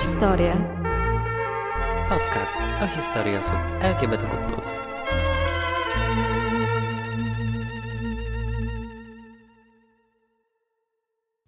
Historia. Podcast o historii osób LGBTQ.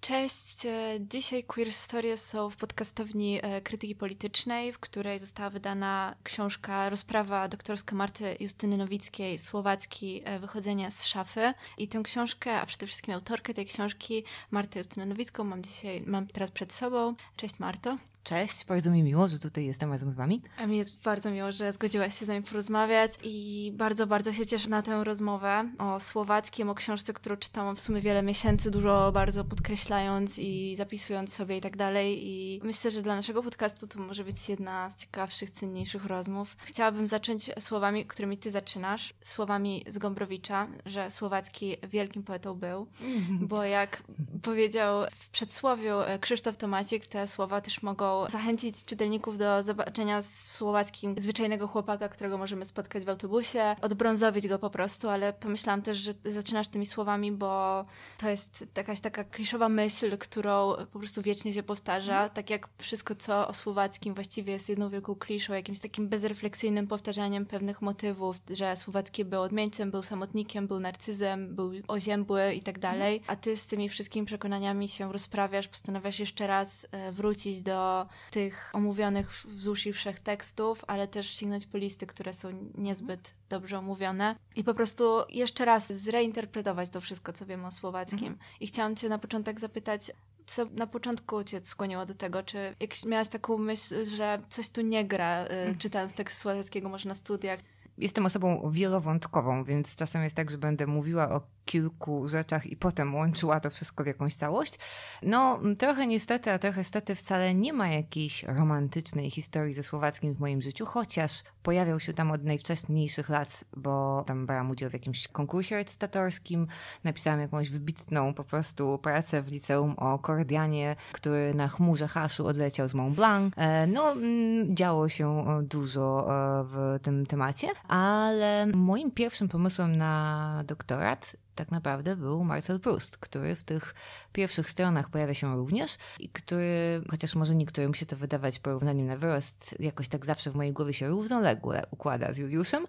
Cześć, e, dzisiaj Queer Historie są w podcastowni e, Krytyki Politycznej, w której została wydana książka Rozprawa doktorska Marty Justyny Nowickiej, Słowacki, e, Wychodzenie z szafy. I tę książkę, a przede wszystkim autorkę tej książki, Martę Justynę Nowicką, mam dzisiaj, mam teraz przed sobą. Cześć Marto. Cześć, bardzo mi miło, że tutaj jestem razem z Wami. A mi jest bardzo miło, że zgodziłaś się z nami porozmawiać i bardzo, bardzo się cieszę na tę rozmowę o słowackim, o książce, którą czytałam w sumie wiele miesięcy, dużo bardzo podkreślając i zapisując sobie i tak dalej. I myślę, że dla naszego podcastu to może być jedna z ciekawszych, cenniejszych rozmów. Chciałabym zacząć słowami, którymi Ty zaczynasz, słowami z Gombrowicza, że Słowacki wielkim poetą był, bo jak powiedział w przedsłowiu e, Krzysztof Tomasik, te słowa też mogą zachęcić czytelników do zobaczenia z słowackim zwyczajnego chłopaka, którego możemy spotkać w autobusie, odbrązowić go po prostu, ale pomyślałam też, że zaczynasz tymi słowami, bo to jest jakaś taka kliszowa myśl, którą po prostu wiecznie się powtarza, mhm. tak jak wszystko, co o słowackim właściwie jest jedną wielką kliszą, jakimś takim bezrefleksyjnym powtarzaniem pewnych motywów, że słowacki był odmieńcem, był samotnikiem, był narcyzem, był oziębły i tak mhm. dalej, a ty z tymi wszystkimi przekonaniami się rozprawiasz, postanawiasz jeszcze raz e, wrócić do tych omówionych w ZUSI tekstów, ale też sięgnąć po listy, które są niezbyt dobrze omówione i po prostu jeszcze raz zreinterpretować to wszystko, co wiem o słowackim. Mhm. I chciałam Cię na początek zapytać, co na początku cię skłoniło do tego? Czy jak miałaś taką myśl, że coś tu nie gra, y, mhm. czytając tekst słowackiego może na studiach? Jestem osobą wielowątkową, więc czasem jest tak, że będę mówiła o kilku rzeczach i potem łączyła to wszystko w jakąś całość. No, trochę niestety, a trochę niestety wcale nie ma jakiejś romantycznej historii ze Słowackim w moim życiu, chociaż pojawiał się tam od najwcześniejszych lat, bo tam brałam udział w jakimś konkursie recytatorskim, napisałam jakąś wybitną po prostu pracę w liceum o Kordianie, który na chmurze haszu odleciał z Mont Blanc. E, no, mm, działo się dużo e, w tym temacie, ale moim pierwszym pomysłem na doktorat tak naprawdę był Marcel Proust, który w tych pierwszych stronach pojawia się również i który, chociaż może niektórym się to wydawać porównaniem na wyrost, jakoś tak zawsze w mojej głowie się równolegle układa z Juliuszem.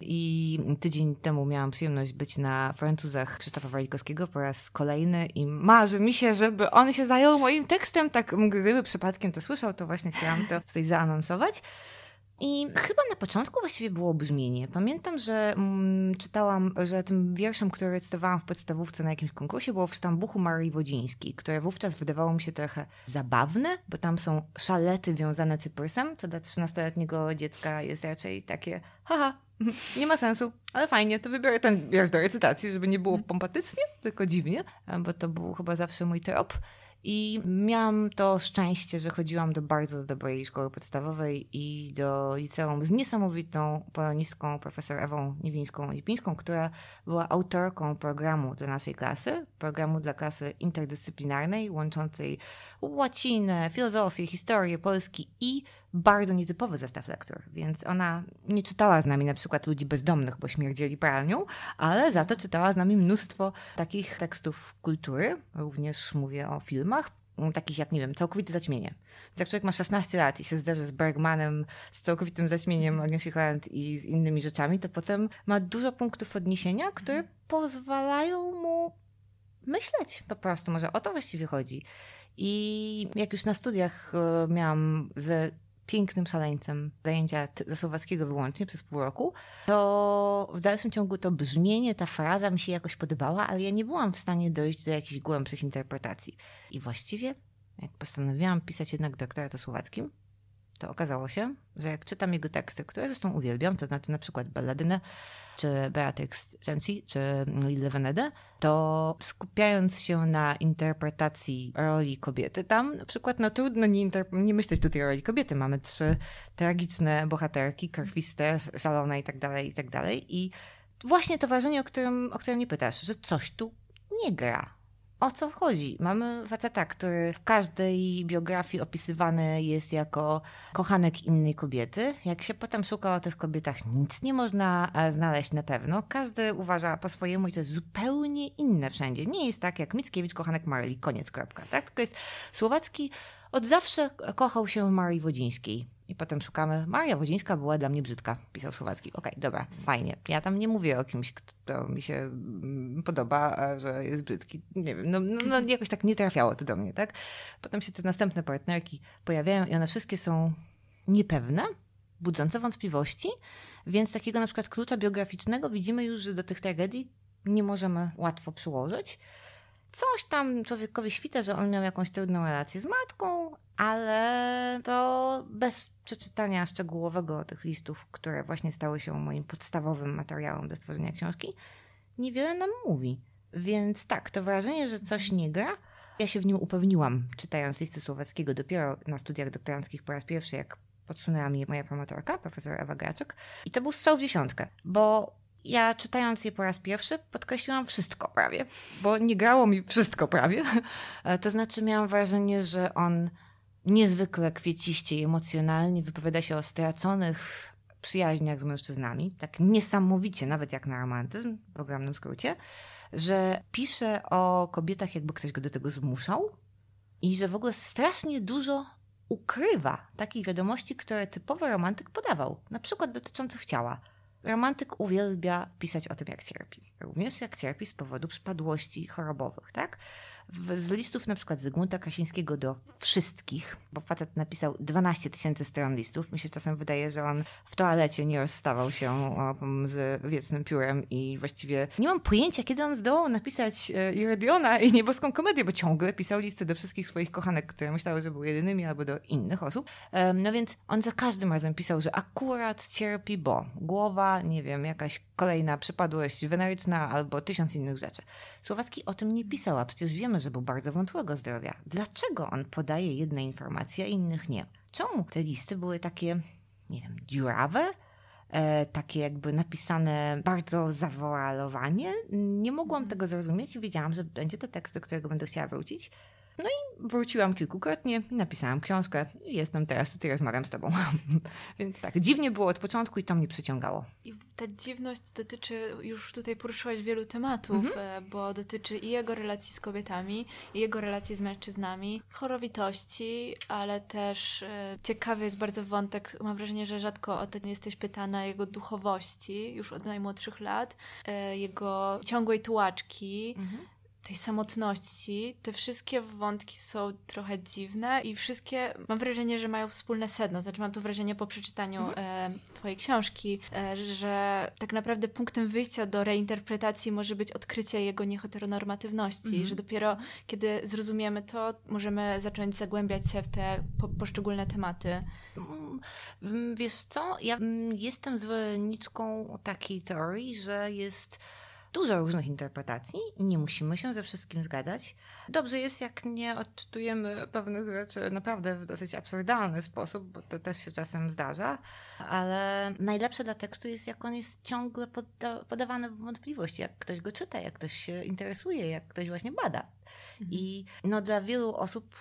I tydzień temu miałam przyjemność być na Francuzach Krzysztofa Walikowskiego po raz kolejny i marzy mi się, żeby on się zajął moim tekstem, tak gdyby przypadkiem to słyszał, to właśnie chciałam to tutaj zaanonsować. I chyba na początku właściwie było brzmienie. Pamiętam, że mm, czytałam, że tym wierszem, który recytowałam w podstawówce na jakimś konkursie, było w sztambuchu Marii Wodzińskiej, które wówczas wydawało mi się trochę zabawne, bo tam są szalety wiązane cyprysem, to dla 13-letniego dziecka jest raczej takie haha, nie ma sensu, ale fajnie, to wybiorę ten wiersz do recytacji, żeby nie było mhm. pompatycznie, tylko dziwnie, bo to był chyba zawsze mój trop. I miałam to szczęście, że chodziłam do bardzo dobrej szkoły podstawowej i do liceum z niesamowitą polonistką, profesor Ewą niwińską lipińską która była autorką programu dla naszej klasy, programu dla klasy interdyscyplinarnej, łączącej łacinę, filozofię, historię Polski i bardzo nietypowy zestaw lektur, więc ona nie czytała z nami na przykład ludzi bezdomnych, bo śmierdzieli pralnią, ale za to czytała z nami mnóstwo takich tekstów kultury, również mówię o filmach, mm, takich jak, nie wiem, całkowite zaćmienie. Więc jak człowiek ma 16 lat i się zderzy z Bergmanem, z całkowitym zaćmieniem Agnieszki Holland i z innymi rzeczami, to potem ma dużo punktów odniesienia, które mhm. pozwalają mu myśleć po prostu. Może o to właściwie chodzi. I jak już na studiach e, miałam ze pięknym szaleńcem zajęcia słowackiego wyłącznie przez pół roku, to w dalszym ciągu to brzmienie, ta fraza mi się jakoś podobała, ale ja nie byłam w stanie dojść do jakichś głębszych interpretacji. I właściwie, jak postanowiłam pisać jednak doktorat o słowackim, to okazało się, że jak czytam jego teksty, które zresztą uwielbiam, to znaczy na przykład Balladynę, czy Beatrix Cenci, czy Lille Venede, to skupiając się na interpretacji roli kobiety tam, na przykład no trudno nie, nie myśleć tutaj o roli kobiety. Mamy trzy tragiczne bohaterki, krwiste, szalone i tak dalej, i tak dalej. I właśnie to wrażenie, o którym, o którym nie pytasz, że coś tu nie gra o co chodzi. Mamy faceta, który w każdej biografii opisywany jest jako kochanek innej kobiety. Jak się potem szuka o tych kobietach, nic nie można e, znaleźć na pewno. Każdy uważa po swojemu i to jest zupełnie inne wszędzie. Nie jest tak jak Mickiewicz, kochanek Maryli, koniec, kropka. Tak? Tylko jest słowacki od zawsze kochał się w Marii Wodzińskiej. I potem szukamy. Maria Wodzińska była dla mnie brzydka, pisał Słowacki. Okej, okay, dobra, fajnie. Ja tam nie mówię o kimś, kto mi się mm, podoba, a że jest brzydki. Nie wiem, no, no, no jakoś tak nie trafiało to do mnie, tak? Potem się te następne partnerki pojawiają i one wszystkie są niepewne, budzące wątpliwości, więc takiego na przykład klucza biograficznego widzimy już, że do tych tragedii nie możemy łatwo przyłożyć coś tam człowiekowi świta, że on miał jakąś trudną relację z matką, ale to bez przeczytania szczegółowego tych listów, które właśnie stały się moim podstawowym materiałem do stworzenia książki, niewiele nam mówi. Więc tak, to wrażenie, że coś nie gra, ja się w nim upewniłam, czytając listy słowackiego dopiero na studiach doktoranckich po raz pierwszy, jak podsunęła mi moja promotorka, profesor Ewa Graczek. I to był strzał w dziesiątkę, bo ja czytając je po raz pierwszy podkreśliłam wszystko prawie, bo nie grało mi wszystko prawie. To znaczy miałam wrażenie, że on niezwykle kwieciście i emocjonalnie wypowiada się o straconych przyjaźniach z mężczyznami, tak niesamowicie, nawet jak na romantyzm w ogromnym skrócie, że pisze o kobietach, jakby ktoś go do tego zmuszał i że w ogóle strasznie dużo ukrywa takich wiadomości, które typowy romantyk podawał, na przykład dotyczących ciała romantyk uwielbia pisać o tym, jak cierpi. Również jak cierpi z powodu przypadłości chorobowych, tak? W, z listów na przykład Zygmunta Kasińskiego do wszystkich, bo facet napisał 12 tysięcy stron listów. Mi się czasem wydaje, że on w toalecie nie rozstawał się z wiecznym piórem i właściwie nie mam pojęcia, kiedy on zdołał napisać e, Irediona i Nieboską Komedię, bo ciągle pisał listy do wszystkich swoich kochanek, które myślały, że były jedynymi, albo do innych osób. No więc on za każdym razem pisał, że akurat cierpi, bo głowa, nie wiem, jakaś kolejna przypadłość weneryczna albo tysiąc innych rzeczy. Słowacki o tym nie pisał, a przecież wiemy, wiemy, że był bardzo wątłego zdrowia. Dlaczego on podaje jedne informacje, a innych nie? Czemu te listy były takie, nie wiem, dziurawe? E, takie jakby napisane bardzo zawoalowanie. Nie mogłam mhm. tego zrozumieć i wiedziałam, że będzie to tekst, do którego będę chciała wrócić no i wróciłam kilkukrotnie, napisałam książkę i jestem teraz tutaj, rozmawiam z tobą. Więc tak, dziwnie było od początku i to mnie przyciągało. I ta dziwność dotyczy, już tutaj poruszyłaś wielu tematów, mhm. E, bo dotyczy i jego relacji z kobietami, i jego relacji z mężczyznami, chorowitości, ale też e, ciekawy jest bardzo wątek, mam wrażenie, że rzadko o to nie jesteś pytana, jego duchowości już od najmłodszych lat, e, jego ciągłej tułaczki, mhm tej samotności, te wszystkie wątki są trochę dziwne i wszystkie mam wrażenie, że mają wspólne sedno. Znaczy, mam to wrażenie po przeczytaniu mhm. e, Twojej książki, e, że tak naprawdę punktem wyjścia do reinterpretacji może być odkrycie jego nieheteronormatywności, mhm. że dopiero kiedy zrozumiemy to, możemy zacząć zagłębiać się w te po, poszczególne tematy. Mm, mm, wiesz co? Ja mm, jestem zwolenniczką takiej teorii, że jest dużo różnych interpretacji, nie musimy się ze wszystkim zgadzać. Dobrze jest, jak nie odczytujemy pewnych rzeczy naprawdę w dosyć absurdalny sposób, bo to też się czasem zdarza, ale najlepsze dla tekstu jest, jak on jest ciągle podda podawany w wątpliwość, jak ktoś go czyta, jak ktoś się interesuje, jak ktoś właśnie bada. Mhm. I no, dla wielu osób,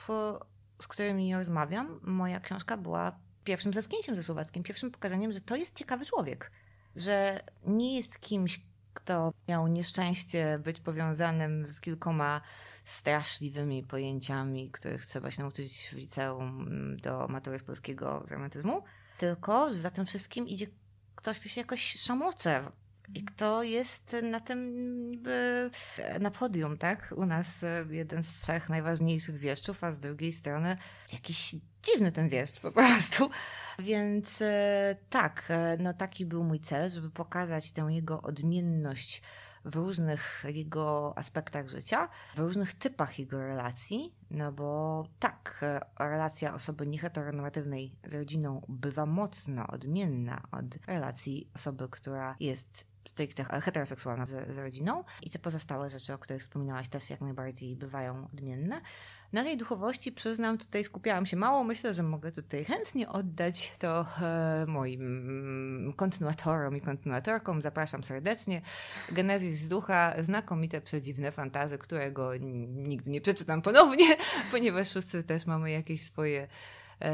z którymi rozmawiam, moja książka była pierwszym zetknięciem ze Słowackim, pierwszym pokazaniem, że to jest ciekawy człowiek, że nie jest kimś, kto miał nieszczęście być powiązanym z kilkoma straszliwymi pojęciami, których trzeba się nauczyć w liceum mm, do matury z polskiego dramatyzmu, tylko że za tym wszystkim idzie ktoś, kto się jakoś szamocze i kto jest na tym niby e, na podium, tak? U nas e, jeden z trzech najważniejszych wieszczów, a z drugiej strony jakiś dziwny ten wieszcz po prostu. Więc e, tak, no taki był mój cel, żeby pokazać tę jego odmienność w różnych jego aspektach życia, w różnych typach jego relacji, no bo tak, relacja osoby nieheteronormatywnej z rodziną bywa mocno odmienna od relacji osoby, która jest stricte heteroseksualna z, z rodziną i te pozostałe rzeczy, o których wspominałaś też jak najbardziej bywają odmienne. Na tej duchowości przyznam, tutaj skupiałam się mało. Myślę, że mogę tutaj chętnie oddać to e, moim kontynuatorom i kontynuatorkom. Zapraszam serdecznie. Genezis z ducha, znakomite, przedziwne fantazy, którego nigdy nie przeczytam ponownie, ponieważ wszyscy też mamy jakieś swoje E,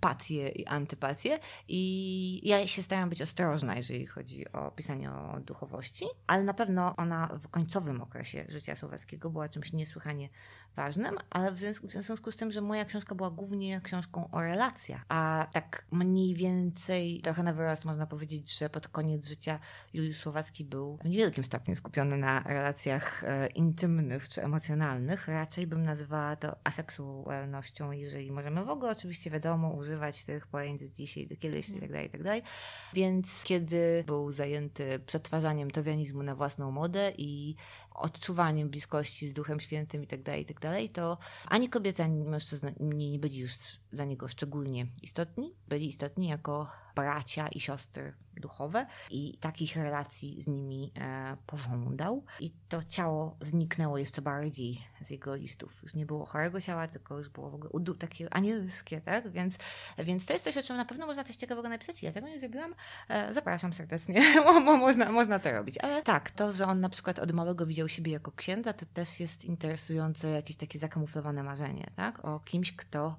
patie i antypatie. I ja się staram być ostrożna, jeżeli chodzi o pisanie o duchowości, ale na pewno ona w końcowym okresie życia słowackiego była czymś niesłychanie ważnym, ale w związku, w związku z tym, że moja książka była głównie książką o relacjach, a tak mniej więcej, trochę na wyraz można powiedzieć, że pod koniec życia Juliusz Słowacki był w niewielkim stopniu skupiony na relacjach e, intymnych czy emocjonalnych. Raczej bym nazwała to aseksualnością, jeżeli możemy w ogóle oczywiście wiadomo używać tych pojęć z dzisiaj do kiedyś itd., tak itd. Tak Więc kiedy był zajęty przetwarzaniem towianizmu na własną modę i odczuwaniem bliskości z Duchem Świętym itd., tak itd., tak to ani kobieta, ani mężczyzna nie, nie byli już dla niego szczególnie istotni. Byli istotni jako bracia i siostry duchowe i takich relacji z nimi e, pożądał. I to ciało zniknęło jeszcze bardziej z jego listów. Już nie było chorego ciała, tylko już było w ogóle udu, takie anielskie, tak? Więc, więc to jest coś, o czym na pewno można coś ciekawego napisać. Ja tego nie zrobiłam. E, zapraszam serdecznie. Mo, można, można to robić. Ale tak, to, że on na przykład od małego widział siebie jako księdza, to też jest interesujące jakieś takie zakamuflowane marzenie, tak? O kimś, kto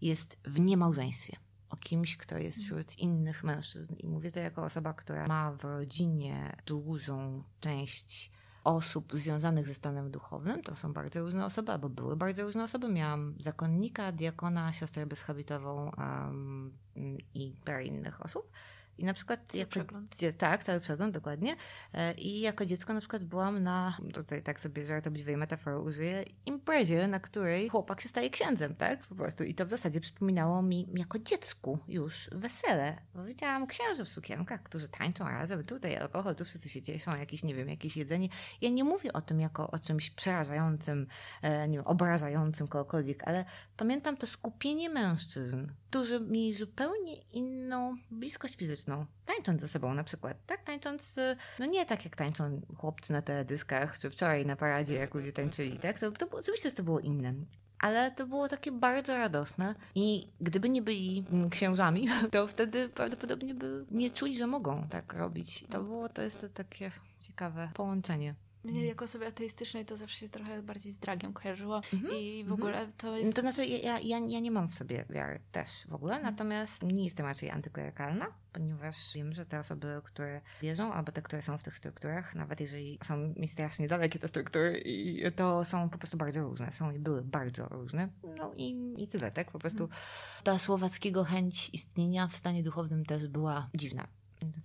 jest w niemałżeństwie. O kimś, kto jest wśród innych mężczyzn. I mówię to jako osoba, która ma w rodzinie dużą część osób związanych ze stanem duchownym. To są bardzo różne osoby, albo były bardzo różne osoby. Miałam zakonnika, diakona, siostrę bezchabitową um, i parę innych osób. I na przykład cały jako, przegląd. tak, cały przegląd, dokładnie. E, I jako dziecko na przykład byłam na, tutaj tak sobie żartobliwej metafory użyję, imprezie, na której chłopak się staje księdzem, tak? Po prostu. I to w zasadzie przypominało mi jako dziecku już wesele. Bo widziałam księży w sukienkach, którzy tańczą razem, tutaj alkohol, tu wszyscy się cieszą, jakieś, nie wiem, jakieś jedzenie. Ja nie mówię o tym jako o czymś przerażającym, e, nie wiem, obrażającym kogokolwiek, ale pamiętam to skupienie mężczyzn, którzy mieli zupełnie inną bliskość fizyczną, tańcząc ze sobą na przykład, tak? Tańcząc, y, no nie tak jak tańczą chłopcy na teledyskach, czy wczoraj na paradzie, jak ludzie tańczyli, tak? To, to, oczywiście, to było inne ale to było takie bardzo radosne i gdyby nie byli mm, księżami, to wtedy prawdopodobnie by nie czuli, że mogą tak robić. To było, to jest takie ciekawe połączenie mnie mm. jako osobie ateistycznej to zawsze się trochę bardziej z dragiem kojarzyło mhm. i w ogóle mhm. to no jest... To znaczy ja, ja, ja nie mam w sobie wiary też w ogóle, mhm. natomiast nie jestem raczej antyklerykalna, ponieważ wiem, że te osoby, które wierzą, albo te, które są w tych strukturach, nawet jeżeli są mi strasznie dalekie te struktury, i to są po prostu bardzo różne, są i były bardzo różne, no i, i tyle, tak? Po prostu ta słowackiego chęć istnienia w stanie duchownym też była dziwna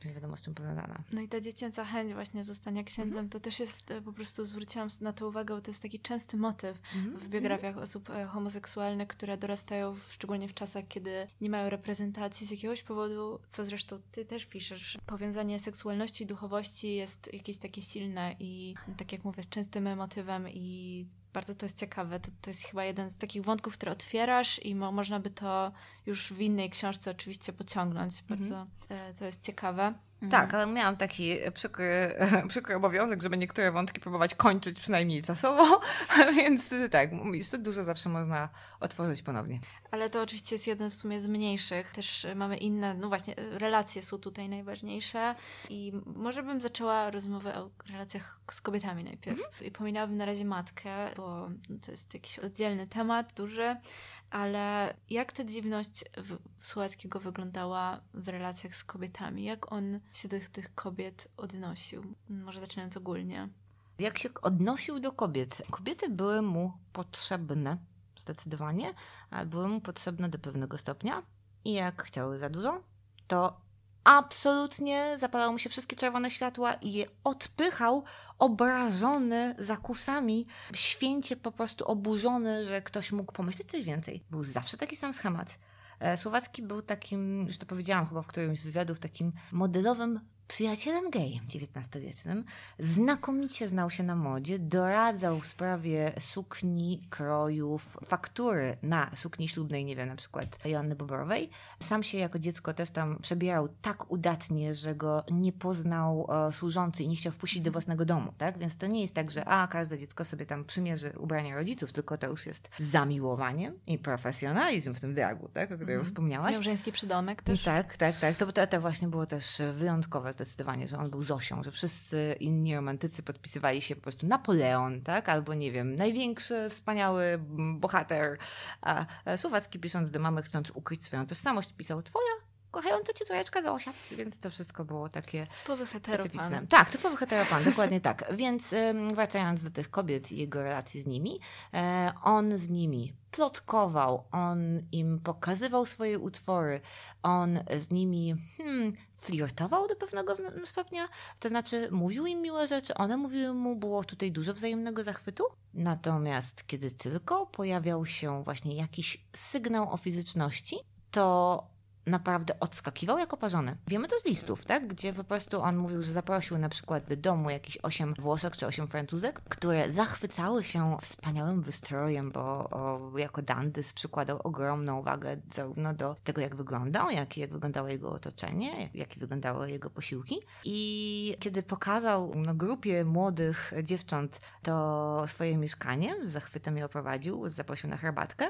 nie wiadomo z czym powiązana. No i ta dziecięca chęć właśnie zostania księdzem, mhm. to też jest, e, po prostu zwróciłam na to uwagę, bo to jest taki częsty motyw mhm. w biografiach osób e, homoseksualnych, które dorastają szczególnie w czasach, kiedy nie mają reprezentacji z jakiegoś powodu, co zresztą ty też piszesz. Powiązanie seksualności i duchowości jest jakieś takie silne i tak jak mówię, częstym motywem i bardzo to jest ciekawe. To, to jest chyba jeden z takich wątków, które otwierasz i mo, można by to już w innej książce oczywiście pociągnąć. Mhm. Bardzo e, to jest ciekawe. Tak, mhm. ale miałam taki e, przykry, e, przykry obowiązek, żeby niektóre wątki próbować kończyć przynajmniej czasowo, więc e, tak, jeszcze dużo zawsze można otworzyć ponownie. Ale to oczywiście jest jeden w sumie z mniejszych. Też mamy inne, no właśnie, relacje są tutaj najważniejsze i może bym zaczęła rozmowę o relacjach z kobietami najpierw. Mhm. I pominęłabym na razie matkę, bo to jest jakiś oddzielny temat, duży, ale jak ta dziwność Słowackiego wyglądała w relacjach z kobietami? Jak on się do tych, tych kobiet odnosił? Może zaczynając ogólnie. Jak się odnosił do kobiet? Kobiety były mu potrzebne, zdecydowanie, ale były mu potrzebne do pewnego stopnia i jak chciały za dużo, to absolutnie zapalały mu się wszystkie czerwone światła i je odpychał, obrażony zakusami, święcie po prostu oburzony, że ktoś mógł pomyśleć coś więcej. Był zawsze taki sam schemat. E, Słowacki był takim, już to powiedziałam chyba w którymś z wywiadów, takim modelowym przyjacielem gejem XIX-wiecznym. Znakomicie znał się na modzie, doradzał w sprawie sukni, krojów, faktury na sukni ślubnej, nie wiem, na przykład Joanny Bobrowej. Sam się jako dziecko też tam przebierał tak udatnie, że go nie poznał e, służący i nie chciał wpuścić do własnego domu, tak? Więc to nie jest tak, że a, każde dziecko sobie tam przymierzy ubrania rodziców, tylko to już jest zamiłowaniem i profesjonalizm w tym dragu, tak? O którym mm. wspomniałaś. Miał żeński przydomek też. Tak, tak, tak. To, to, to właśnie było też wyjątkowe zdecydowanie, że on był Zosią, że wszyscy inni romantycy podpisywali się po prostu Napoleon, tak? Albo nie wiem, największy, wspaniały bohater. A Słowacki pisząc do mamy, chcąc ukryć swoją tożsamość, pisał twoja kochająca cię córeczka Zosia. Więc to wszystko było takie typowych specyficzne. Tak, typowy heteropan, dokładnie tak. Więc wracając do tych kobiet i jego relacji z nimi, e, on z nimi plotkował, on im pokazywał swoje utwory, on z nimi hmm, flirtował do pewnego stopnia, to znaczy mówił im miłe rzeczy, one mówiły mu, było tutaj dużo wzajemnego zachwytu. Natomiast kiedy tylko pojawiał się właśnie jakiś sygnał o fizyczności, to naprawdę odskakiwał jako parzony. Wiemy to z listów, tak? Gdzie po prostu on mówił, że zaprosił na przykład do domu jakieś osiem Włoszek czy osiem Francuzek, które zachwycały się wspaniałym wystrojem, bo o, jako Dandys przykładał ogromną uwagę zarówno do tego, jak wyglądał, jak, jak wyglądało jego otoczenie, jak, jak wyglądały jego posiłki. I kiedy pokazał no, grupie młodych dziewcząt to swoje mieszkanie, z zachwytem je oprowadził, zaprosił na herbatkę,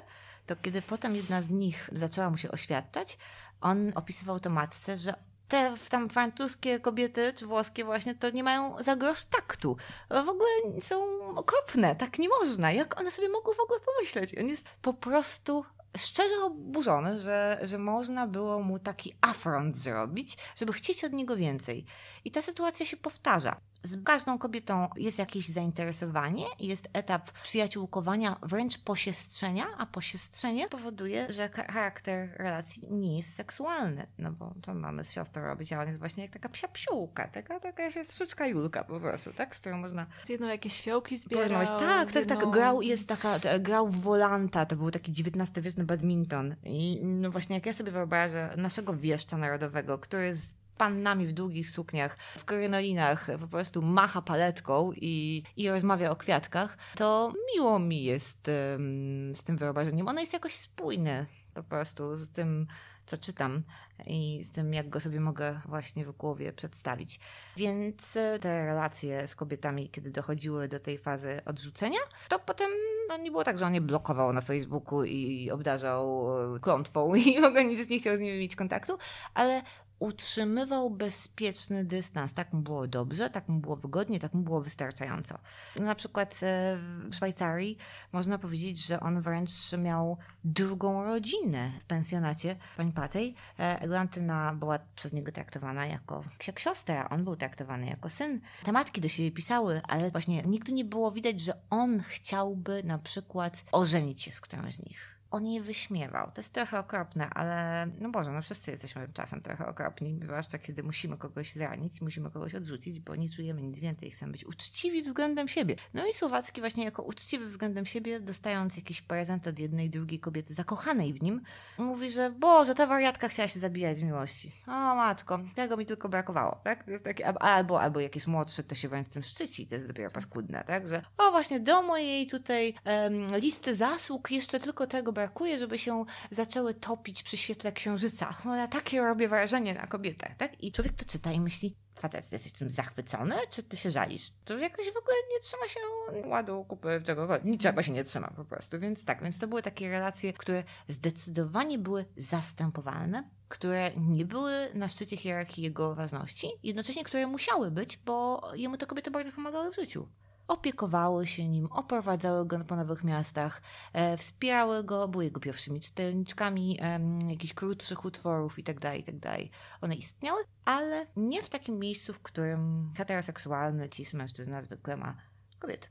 to kiedy potem jedna z nich zaczęła mu się oświadczać, on opisywał to matce, że te tam francuskie kobiety, czy włoskie właśnie, to nie mają za grosz taktu. W ogóle są okropne, tak nie można. Jak one sobie mogą w ogóle pomyśleć? on jest po prostu szczerze oburzony, że, że można było mu taki afront zrobić, żeby chcieć od niego więcej. I ta sytuacja się powtarza z każdą kobietą jest jakieś zainteresowanie, jest etap przyjaciółkowania, wręcz posiestrzenia, a posiestrzenie powoduje, że charakter relacji nie jest seksualny, no bo to mamy z siostrą robić, a on jest właśnie jak taka psia psiułka, taka, taka siostrzyczka Julka po prostu, tak, z którą można... Z jedną jakieś fiołki zbierał. Tak, tak, tak, grał, jest taka, grał w volanta, to był taki XIX-wieczny badminton i no właśnie jak ja sobie wyobrażę naszego wieszcza narodowego, który z pannami w długich sukniach, w krenolinach, po prostu macha paletką i, i rozmawia o kwiatkach, to miło mi jest um, z tym wyobrażeniem. Ono jest jakoś spójne po prostu z tym, co czytam i z tym, jak go sobie mogę właśnie w głowie przedstawić. Więc e, te relacje z kobietami, kiedy dochodziły do tej fazy odrzucenia, to potem no, nie było tak, że on je blokował na Facebooku i obdarzał e, klątwą i w ogóle nic nie chciał z nimi mieć kontaktu, ale utrzymywał bezpieczny dystans. Tak mu było dobrze, tak mu było wygodnie, tak mu było wystarczająco. Na przykład e, w Szwajcarii można powiedzieć, że on wręcz miał drugą rodzinę w pensjonacie pani Patej. E, Eglantyna była przez niego traktowana jako siostra, on był traktowany jako syn. Te matki do siebie pisały, ale właśnie nigdy nie było widać, że on chciałby na przykład ożenić się z którąś z nich on je wyśmiewał. To jest trochę okropne, ale no Boże, no wszyscy jesteśmy czasem trochę okropni, zwłaszcza kiedy musimy kogoś zranić, musimy kogoś odrzucić, bo nie czujemy nic więcej, chcemy być uczciwi względem siebie. No i Słowacki właśnie jako uczciwy względem siebie, dostając jakiś prezent od jednej, drugiej kobiety zakochanej w nim, mówi, że Boże, ta wariatka chciała się zabijać z miłości. O matko, tego mi tylko brakowało, tak? To jest takie, albo, albo jakieś młodsze, to się wręcz tym szczyci, to jest dopiero paskudne, tak? Że o właśnie do mojej tutaj em, listy zasług jeszcze tylko tego brakuje, żeby się zaczęły topić przy świetle księżyca. Ona takie robi wrażenie na kobietę, tak? I człowiek to czyta i myśli, facet, ty jesteś tym zachwycony, czy ty się żalisz? To jakoś w ogóle nie trzyma się ładu kupy czego, niczego się nie trzyma po prostu, więc tak, więc to były takie relacje, które zdecydowanie były zastępowalne, które nie były na szczycie hierarchii jego ważności, jednocześnie które musiały być, bo jemu te kobiety bardzo pomagały w życiu opiekowały się nim, oprowadzały go po nowych miastach, e, wspierały go, były jego pierwszymi czytelniczkami jakichś krótszych utworów itd., tak itd. Tak One istniały, ale nie w takim miejscu, w którym heteroseksualny cis mężczyzna zwykle ma kobiety.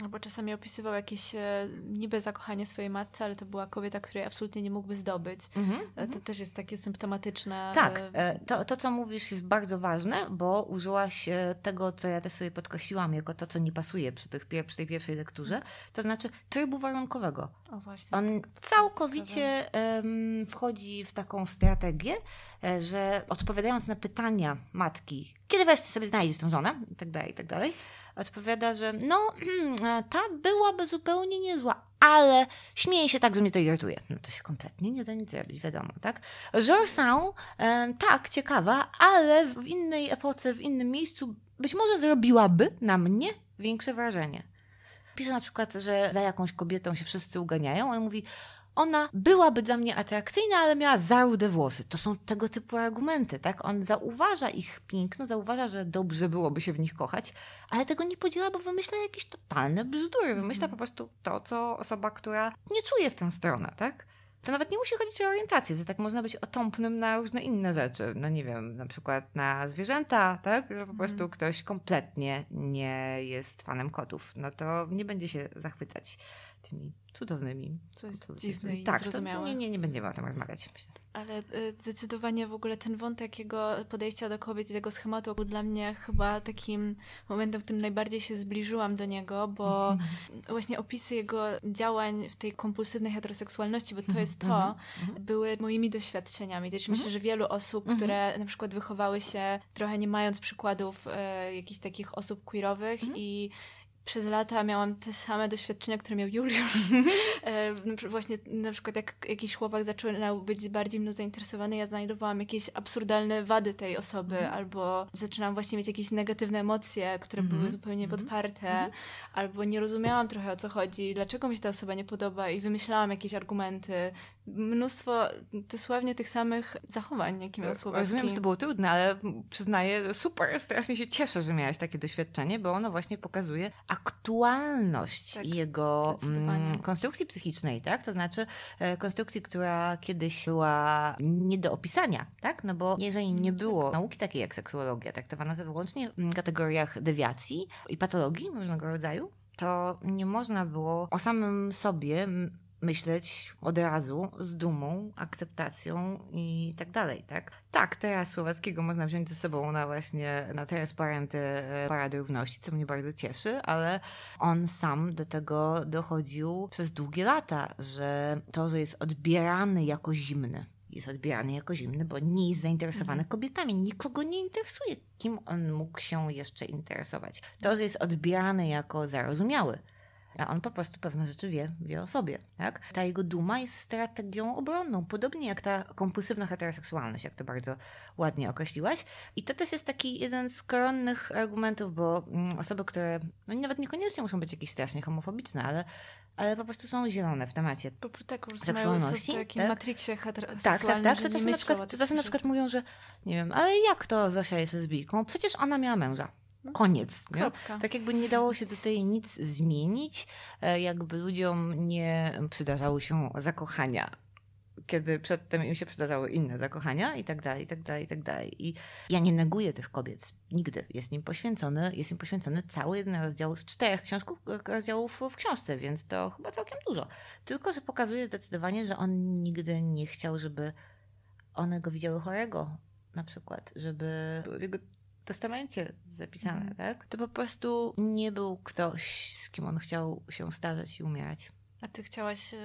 Albo czasami opisywał jakieś e, niby zakochanie swojej matce, ale to była kobieta, której absolutnie nie mógłby zdobyć. Mm-hmm. To mhm. też jest takie symptomatyczne. Tak, e, to, to co mówisz jest bardzo ważne, bo użyłaś tego, co ja też sobie podkreśliłam, jako to, co nie pasuje przy, tych, przy tej pierwszej lekturze, mhm. to znaczy trybu warunkowego. O, właśnie, On tak, tak całkowicie tak. tak. wchodzi w taką strategię, że odpowiadając na pytania matki, kiedy wreszcie sobie znajdziesz tą żonę, i tak dalej, i tak dalej, odpowiada, że no, e, ta byłaby zupełnie niezła, ale śmieje się tak, że mnie to irytuje. No to się kompletnie nie da nic zrobić, wiadomo, tak? George e, tak, ciekawa, ale w innej epoce, w innym miejscu być może zrobiłaby na mnie większe wrażenie. Pisze na przykład, że za jakąś kobietą się wszyscy uganiają, on mówi, ona byłaby dla mnie atrakcyjna, ale miała zarude włosy. To są tego typu argumenty, tak? On zauważa ich piękno, zauważa, że dobrze byłoby się w nich kochać, ale tego nie podziela, bo wymyśla jakieś totalne bzdury. Mhm. Wymyśla po prostu to, co osoba, która nie czuje w tę stronę, tak? To nawet nie musi chodzić o orientację, to tak można być otąpnym na różne inne rzeczy. No nie wiem, na przykład na zwierzęta, tak? Że po mhm. prostu ktoś kompletnie nie jest fanem kotów. No to nie będzie się zachwycać tymi cudownymi. Co jest dziwne i tak, zrozumiałe. nie, nie, nie będziemy o tym rozmawiać. Myślę. Ale e, zdecydowanie w ogóle ten wątek jego podejścia do kobiet i tego schematu był dla mnie chyba takim momentem, w którym najbardziej się zbliżyłam do niego, bo mhm. właśnie opisy jego działań w tej kompulsywnej heteroseksualności, bo to mhm, jest to, mhm, były moimi doświadczeniami. Też myślę, że wielu osób, które na przykład wychowały się trochę nie mając przykładów e, jakichś takich osób queerowych i przez lata miałam te same doświadczenia, które miał Juliusz. E, no, właśnie na przykład jak jakiś chłopak zaczynał być bardziej mną zainteresowany, ja znajdowałam jakieś absurdalne wady tej osoby, mm. albo zaczynałam właśnie mieć jakieś negatywne emocje, które mm. były zupełnie mm. podparte, mhm. albo nie rozumiałam trochę o co chodzi, dlaczego mi się ta osoba nie podoba i wymyślałam jakieś argumenty, mnóstwo dosłownie tych samych zachowań, jakie miał tak, Słowacki. Rozumiem, że to było trudne, ale przyznaję, super, strasznie się cieszę, że miałeś takie doświadczenie, bo ono właśnie pokazuje aktualność tak, jego mm, konstrukcji psychicznej, tak? To znaczy e, konstrukcji, która kiedyś była nie do opisania, tak? No bo jeżeli nie mm, było tak. nauki takiej jak seksuologia, traktowano to wyłącznie w mm, kategoriach dewiacji i patologii różnego rodzaju, to nie można było o samym sobie myśleć od razu z dumą, akceptacją i tak dalej, tak? Tak, teraz słowackiego można wziąć ze sobą na właśnie na transparenty e, Parady Równości, co mnie bardzo cieszy, ale on sam do tego dochodził przez długie lata, że to, że jest odbierany jako zimny, jest odbierany jako zimny, bo nie jest zainteresowany mhm. kobietami. Nikogo nie interesuje, kim on mógł się jeszcze interesować. To, że jest odbierany jako zarozumiały, a on po prostu pewne rzeczy wie, wie o sobie. Tak? Ta jego duma jest strategią obronną, podobnie jak ta kompulsywna heteroseksualność, jak to bardzo ładnie określiłaś. I to też jest taki jeden z koronnych argumentów, bo mm, osoby, które no nawet niekoniecznie muszą być jakieś strasznie homofobiczne, ale ale po prostu są zielone w temacie po, tak, seksualności. tak? matriksie Tak, tak, tak. To czasem, na przykład, to czasem na przykład mówią, że nie wiem, ale jak to Zosia jest lesbijką? Przecież ona miała męża. No. koniec. Nie? Tak jakby nie dało się tutaj nic zmienić, e, jakby ludziom nie przydarzały się zakochania. Kiedy przedtem im się przydarzały inne zakochania, i tak dalej, i tak dalej, i tak dalej. I ja nie neguję tych kobiet nigdy. Jest im poświęcony, jest im poświęcony cały jeden rozdział z czterech książków, e, rozdziałów w książce, więc to chyba całkiem dużo. Tylko, że pokazuje zdecydowanie, że on nigdy nie chciał, żeby one go widziały chorego, na przykład, żeby jego testamencie zapisane, mhm. tak? To po prostu nie był ktoś, z kim on chciał się starzeć i umierać. A ty chciałaś e,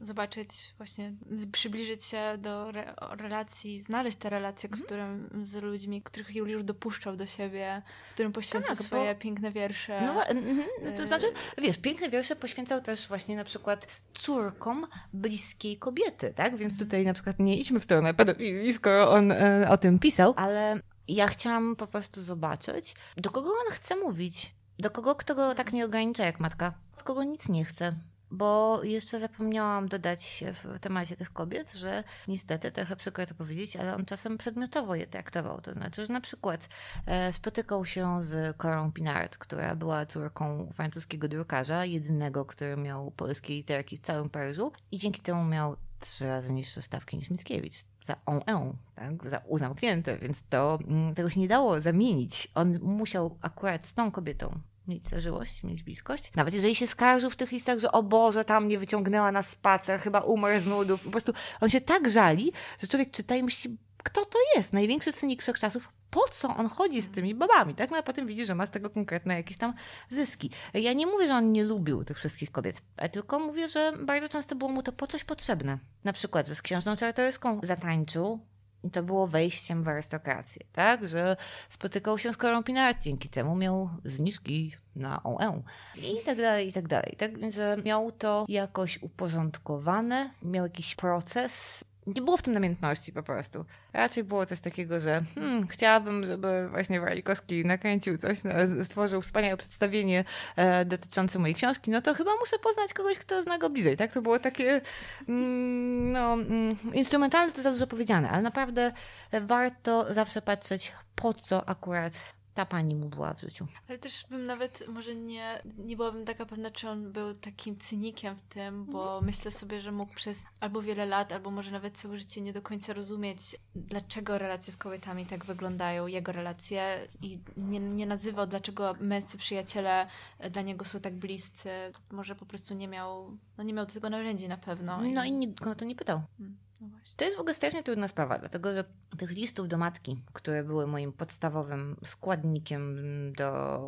zobaczyć, właśnie przybliżyć się do re relacji, znaleźć te relacje, mm. którym, z ludźmi, których już dopuszczał do siebie, którym poświęcał tak, swoje bo... piękne wiersze. No, mhm, no to e, znaczy, wiesz, piękne wiersze poświęcał też właśnie na przykład córkom bliskiej kobiety, tak? Więc mhm. tutaj na przykład nie idźmy w stronę pedofilii, skoro on e, o tym pisał, ale ja chciałam po prostu zobaczyć, do kogo on chce mówić. Do kogo, kto go tak nie ogranicza jak matka. Z kogo nic nie chce. Bo jeszcze zapomniałam dodać w temacie tych kobiet, że niestety, trochę przykro to powiedzieć, ale on czasem przedmiotowo je traktował. To znaczy, że na przykład e, spotykał się z Corą Pinard, która była córką francuskiego drukarza, jedynego, który miał polskie literki w całym Paryżu i dzięki temu miał trzy razy niższe stawki niż Mickiewicz. Za on, on tak? za uzamknięte, więc to mm, tego się nie dało zamienić. On musiał akurat z tą kobietą mieć zażyłość, mieć bliskość. Nawet jeżeli się skarżył w tych listach, że o Boże, tam nie wyciągnęła na spacer, chyba umarł z nudów. Po prostu on się tak żali, że człowiek czyta i myśli, kto to jest? Największy cynik wszechczasów po co on chodzi z tymi babami, tak? No a potem widzi, że ma z tego konkretne jakieś tam zyski. Ja nie mówię, że on nie lubił tych wszystkich kobiet, e, tylko mówię, że bardzo często było mu to po coś potrzebne. Na przykład, że z księżną czartoryską zatańczył, i to było wejściem w arystokrację, tak? Że spotykał się z Korumpinart, dzięki temu miał zniżki na OE i tak dalej, i tak dalej. Tak, że miał to jakoś uporządkowane, miał jakiś proces, nie było w tym namiętności po prostu. Raczej było coś takiego, że hmm, chciałabym, żeby właśnie Walikowski nakręcił coś, no, stworzył wspaniałe przedstawienie e, dotyczące mojej książki, no to chyba muszę poznać kogoś, kto zna go bliżej, tak? To było takie mm, no, mm, instrumentalne to za dużo powiedziane, ale naprawdę warto zawsze patrzeć po co akurat ta pani mu była w życiu. Ale też bym nawet, może nie, nie byłabym taka pewna, czy on był takim cynikiem w tym, bo mm. myślę sobie, że mógł przez albo wiele lat, albo może nawet całe życie nie do końca rozumieć, dlaczego relacje z kobietami tak wyglądają, jego relacje i nie, nie nazywał, dlaczego męscy przyjaciele dla niego są tak bliscy. Może po prostu nie miał, no nie miał do tego narzędzi na pewno. No i nikt go o to nie pytał. Mm. No to jest w ogóle strasznie trudna sprawa, dlatego że tych listów do matki, które były moim podstawowym składnikiem do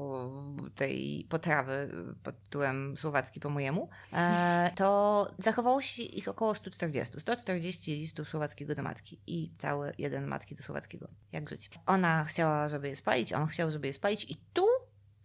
tej potrawy pod tytułem słowacki po mojemu, e, to zachowało się ich około 140. 140 listów słowackiego do matki i cały jeden matki do słowackiego. Jak żyć? Ona chciała, żeby je spalić, on chciał, żeby je spalić i tu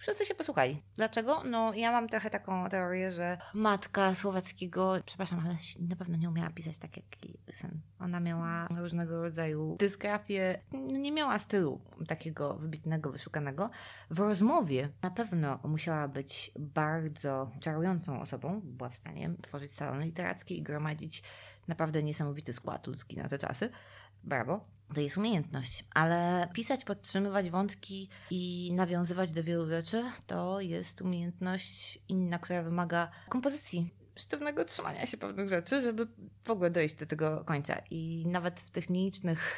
wszyscy się posłuchali. Dlaczego? No ja mam trochę taką teorię, że matka słowackiego, przepraszam, ale na pewno nie umiała pisać tak jak jej syn. Ona miała różnego rodzaju dysgrafię, no, nie miała stylu takiego wybitnego, wyszukanego. W rozmowie na pewno musiała być bardzo czarującą osobą, była w stanie tworzyć salony literackie i gromadzić naprawdę niesamowity skład ludzki na te czasy. Brawo. To jest umiejętność, ale pisać, podtrzymywać wątki i nawiązywać do wielu rzeczy to jest umiejętność inna, która wymaga kompozycji, sztywnego trzymania się pewnych rzeczy, żeby w ogóle dojść do tego końca. I nawet w tych nielicznych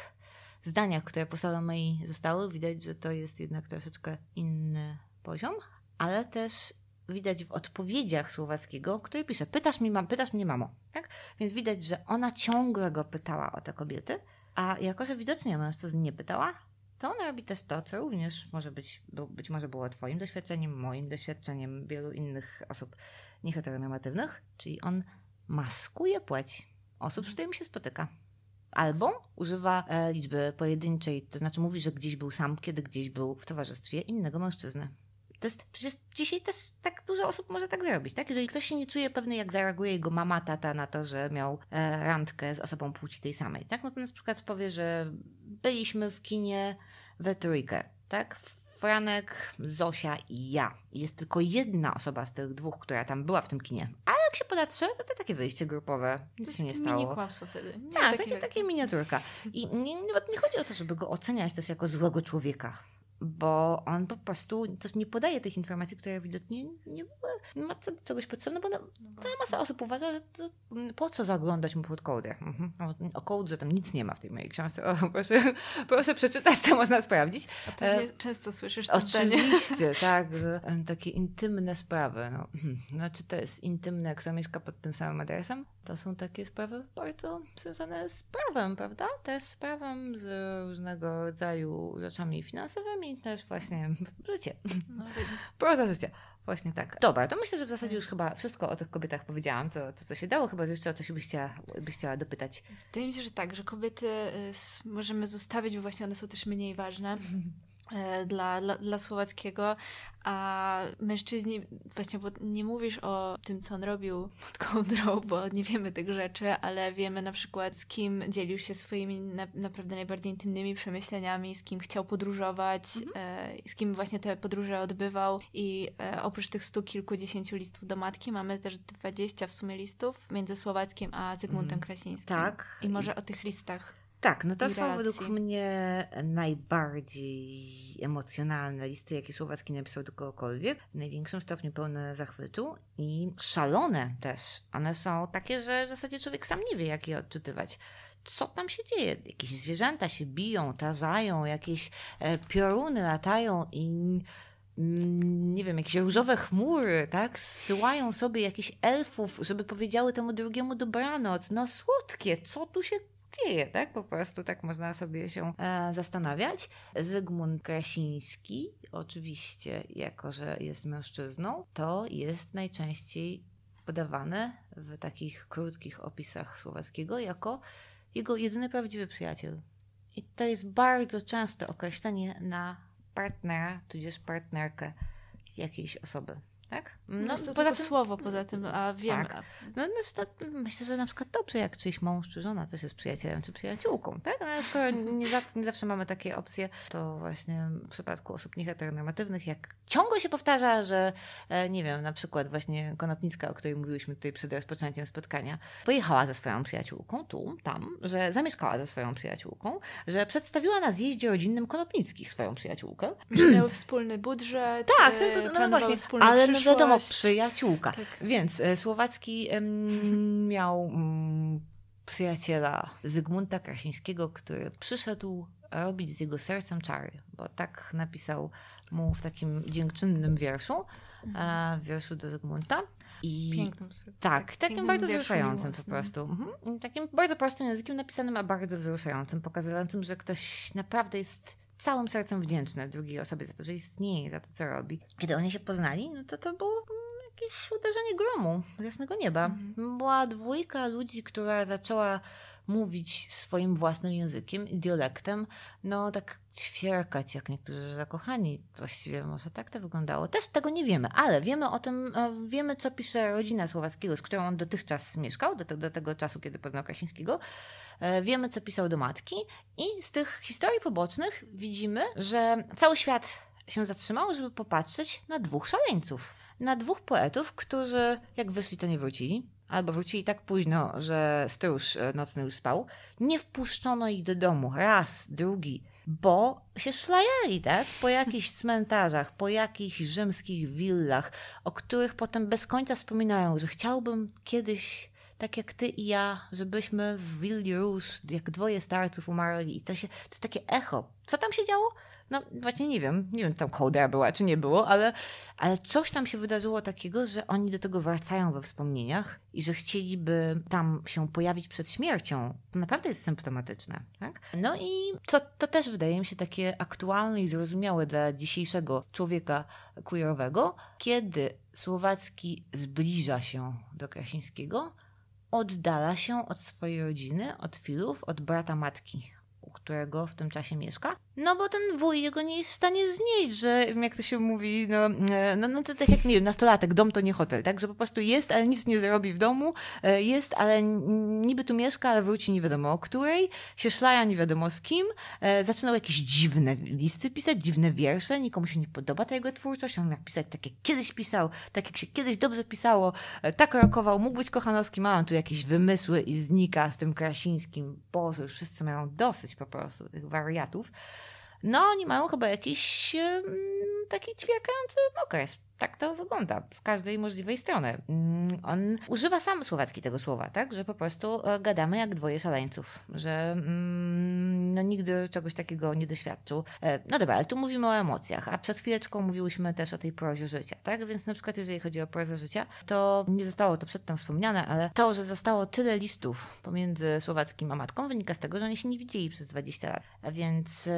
zdaniach, które po Salomei zostały, widać, że to jest jednak troszeczkę inny poziom, ale też widać w odpowiedziach Słowackiego, który pisze, pytasz, mi, mam, pytasz mnie mamo, tak? Więc widać, że ona ciągle go pytała o te kobiety, a jako, że widocznie mężczyzn nie pytała, to ona robi też to, co również może być, być może było Twoim doświadczeniem, moim doświadczeniem, wielu innych osób nieheteronormatywnych, czyli on maskuje płeć osób, z którymi się spotyka. Albo używa e, liczby pojedynczej, to znaczy mówi, że gdzieś był sam, kiedy gdzieś był w towarzystwie innego mężczyzny. To jest, przecież dzisiaj też tak dużo osób może tak zrobić, tak? Jeżeli ktoś się nie czuje pewny, jak zareaguje jego mama, tata na to, że miał e, randkę z osobą płci tej samej, tak? No to na przykład powie, że byliśmy w kinie we trójkę, tak? Franek, Zosia i ja. Jest tylko jedna osoba z tych dwóch, która tam była w tym kinie. Ale jak się podatrze, to to takie wyjście grupowe. Nic się nie stało. Mini kłamstwo wtedy. Nie tak, takie, takie miniaturka. I nie, nie, nie chodzi o to, żeby go oceniać też jako złego człowieka bo on po prostu też nie podaje tych informacji, które widocznie nie były, ma do czegoś potrzebne, bo no, cała no masa osób uważa, że to, po co zaglądać mu pod kołdę. Mhm. No, o kołdrze tam nic nie ma w tej mojej książce. O, proszę, proszę przeczytać, to można sprawdzić. A e, często słyszysz to Oczywiście, tak, że e, takie intymne sprawy. No. Mhm. no, czy to jest intymne, kto mieszka pod tym samym adresem? To są takie sprawy bardzo związane z prawem, prawda? Też z prawem, z różnego rodzaju rzeczami finansowymi, i też właśnie życie. No, Proza życia. Właśnie tak. Dobra, to myślę, że w zasadzie tak. już chyba wszystko o tych kobietach powiedziałam, co, co, co się dało, chyba że jeszcze o coś byś chciała, byś chciała dopytać. Wydaje mi się, że tak, że kobiety y, możemy zostawić, bo właśnie one są też mniej ważne. E, dla, dla słowackiego, a mężczyźni, właśnie, bo nie mówisz o tym, co on robił pod kołdrą, bo nie wiemy tych rzeczy, ale wiemy na przykład, z kim dzielił się swoimi na, naprawdę najbardziej intymnymi przemyśleniami, z kim chciał podróżować, mhm. e, z kim właśnie te podróże odbywał. I e, oprócz tych stu kilkudziesięciu listów do matki, mamy też dwadzieścia w sumie listów między Słowackiem a Zygmuntem mhm. Krasińskim. Tak. I może o tych listach. Tak, no to są według mnie najbardziej emocjonalne listy, jakie Słowacki napisał do kogokolwiek. W największym stopniu pełne zachwytu i szalone też. One są takie, że w zasadzie człowiek sam nie wie, jak je odczytywać co tam się dzieje. Jakieś zwierzęta się biją, tarzają, jakieś e, pioruny latają i mm, nie wiem, jakieś różowe chmury, tak? Zsyłają sobie jakichś elfów, żeby powiedziały temu drugiemu dobranoc. No słodkie, co tu się dzieje, tak? Po prostu tak można sobie się e, zastanawiać. Zygmunt Krasiński, oczywiście, jako że jest mężczyzną, to jest najczęściej podawane w takich krótkich opisach słowackiego jako jego jedyny prawdziwy przyjaciel. I to jest bardzo częste określenie na partnera, tudzież partnerkę jakiejś osoby. Tak? No, no poza tym... słowo poza tym, a wiem. Tak. No, no to myślę, że na przykład dobrze, jak czyjś mąż czy żona też jest przyjacielem czy przyjaciółką, tak? No, ale skoro nie, za, nie zawsze mamy takie opcje, to właśnie w przypadku osób nieheteronormatywnych, jak ciągle się powtarza, że e, nie wiem, na przykład właśnie Konopnicka, o której mówiłyśmy tutaj przed rozpoczęciem spotkania, pojechała ze swoją przyjaciółką tu, tam, że zamieszkała ze swoją przyjaciółką, że przedstawiła na zjeździe rodzinnym Konopnickich swoją przyjaciółkę. Miały wspólny budżet, tak, no, e, no, no właśnie, ale no wiadomo, przyjaciółka. Tak. Więc e, Słowacki miał mm, przyjaciela Zygmunta Krasińskiego, który przyszedł robić z jego sercem czary, bo tak napisał mu w takim dziękczynnym wierszu, e, mhm. wierszu do Zygmunta. I pięknym, tak, tak takim bardzo wzruszającym po prostu. Mhm. Takim bardzo prostym językiem napisanym, a bardzo wzruszającym, pokazującym, że ktoś naprawdę jest całym sercem wdzięczne drugiej osobie za to, że istnieje, za to, co robi. Kiedy oni się poznali, no to to było jakieś uderzenie gromu z jasnego nieba. Mhm. Była dwójka ludzi, która zaczęła mówić swoim własnym językiem i dialektem, no tak ćwierkać, jak niektórzy zakochani. Właściwie może tak to wyglądało. Też tego nie wiemy, ale wiemy o tym, e, wiemy co pisze rodzina Słowackiego, z którą on dotychczas mieszkał, do, te, do tego czasu, kiedy poznał Kasińskiego. E, wiemy, co pisał do matki i z tych historii pobocznych widzimy, że cały świat się zatrzymał, żeby popatrzeć na dwóch szaleńców. Na dwóch poetów, którzy jak wyszli, to nie wrócili albo wrócili tak późno, że stróż e, nocny już spał, nie wpuszczono ich do domu raz, drugi, bo się szlajali, tak? Po jakichś cmentarzach, po jakichś rzymskich willach, o których potem bez końca wspominają, że chciałbym kiedyś tak jak ty i ja, żebyśmy w Willi Róż, jak dwoje starców umarli. I to, się, to jest takie echo. Co tam się działo? no właśnie nie wiem, nie wiem, tam kołdra była czy nie było, ale, ale coś tam się wydarzyło takiego, że oni do tego wracają we wspomnieniach i że chcieliby tam się pojawić przed śmiercią. To naprawdę jest symptomatyczne. Tak? No i co, to też wydaje mi się takie aktualne i zrozumiałe dla dzisiejszego człowieka queerowego, kiedy Słowacki zbliża się do Krasińskiego, oddala się od swojej rodziny, od filów, od brata matki, u którego w tym czasie mieszka, no bo ten wuj jego nie jest w stanie znieść, że jak to się mówi, no, e, no, no to tak jak, nie wiem, nastolatek, dom to nie hotel, tak, że po prostu jest, ale nic nie zrobi w domu, e, jest, ale niby tu mieszka, ale wróci nie wiadomo o której, się szlaja nie wiadomo z kim, e, zaczynał jakieś dziwne listy pisać, dziwne wiersze, nikomu się nie podoba ta jego twórczość, on miał pisać tak jak kiedyś pisał, tak jak się kiedyś dobrze pisało, tak rokował, mógł być Kochanowski, ma on tu jakieś wymysły i znika z tym Krasińskim, Boże, już wszyscy mają dosyć, po prostu tych wariatów. No, oni mają chyba jakiś taki ćwierkający okres tak to wygląda z każdej możliwej strony. Mm, on używa sam słowacki tego słowa, tak? Że po prostu e, gadamy jak dwoje szaleńców, że mm, no, nigdy czegoś takiego nie doświadczył. E, no dobra, ale tu mówimy o emocjach, a przed chwileczką mówiłyśmy też o tej prozie życia, tak? Więc na przykład jeżeli chodzi o prozę życia, to nie zostało to przedtem wspomniane, ale to, że zostało tyle listów pomiędzy Słowackim a matką wynika z tego, że oni się nie widzieli przez 20 lat. A więc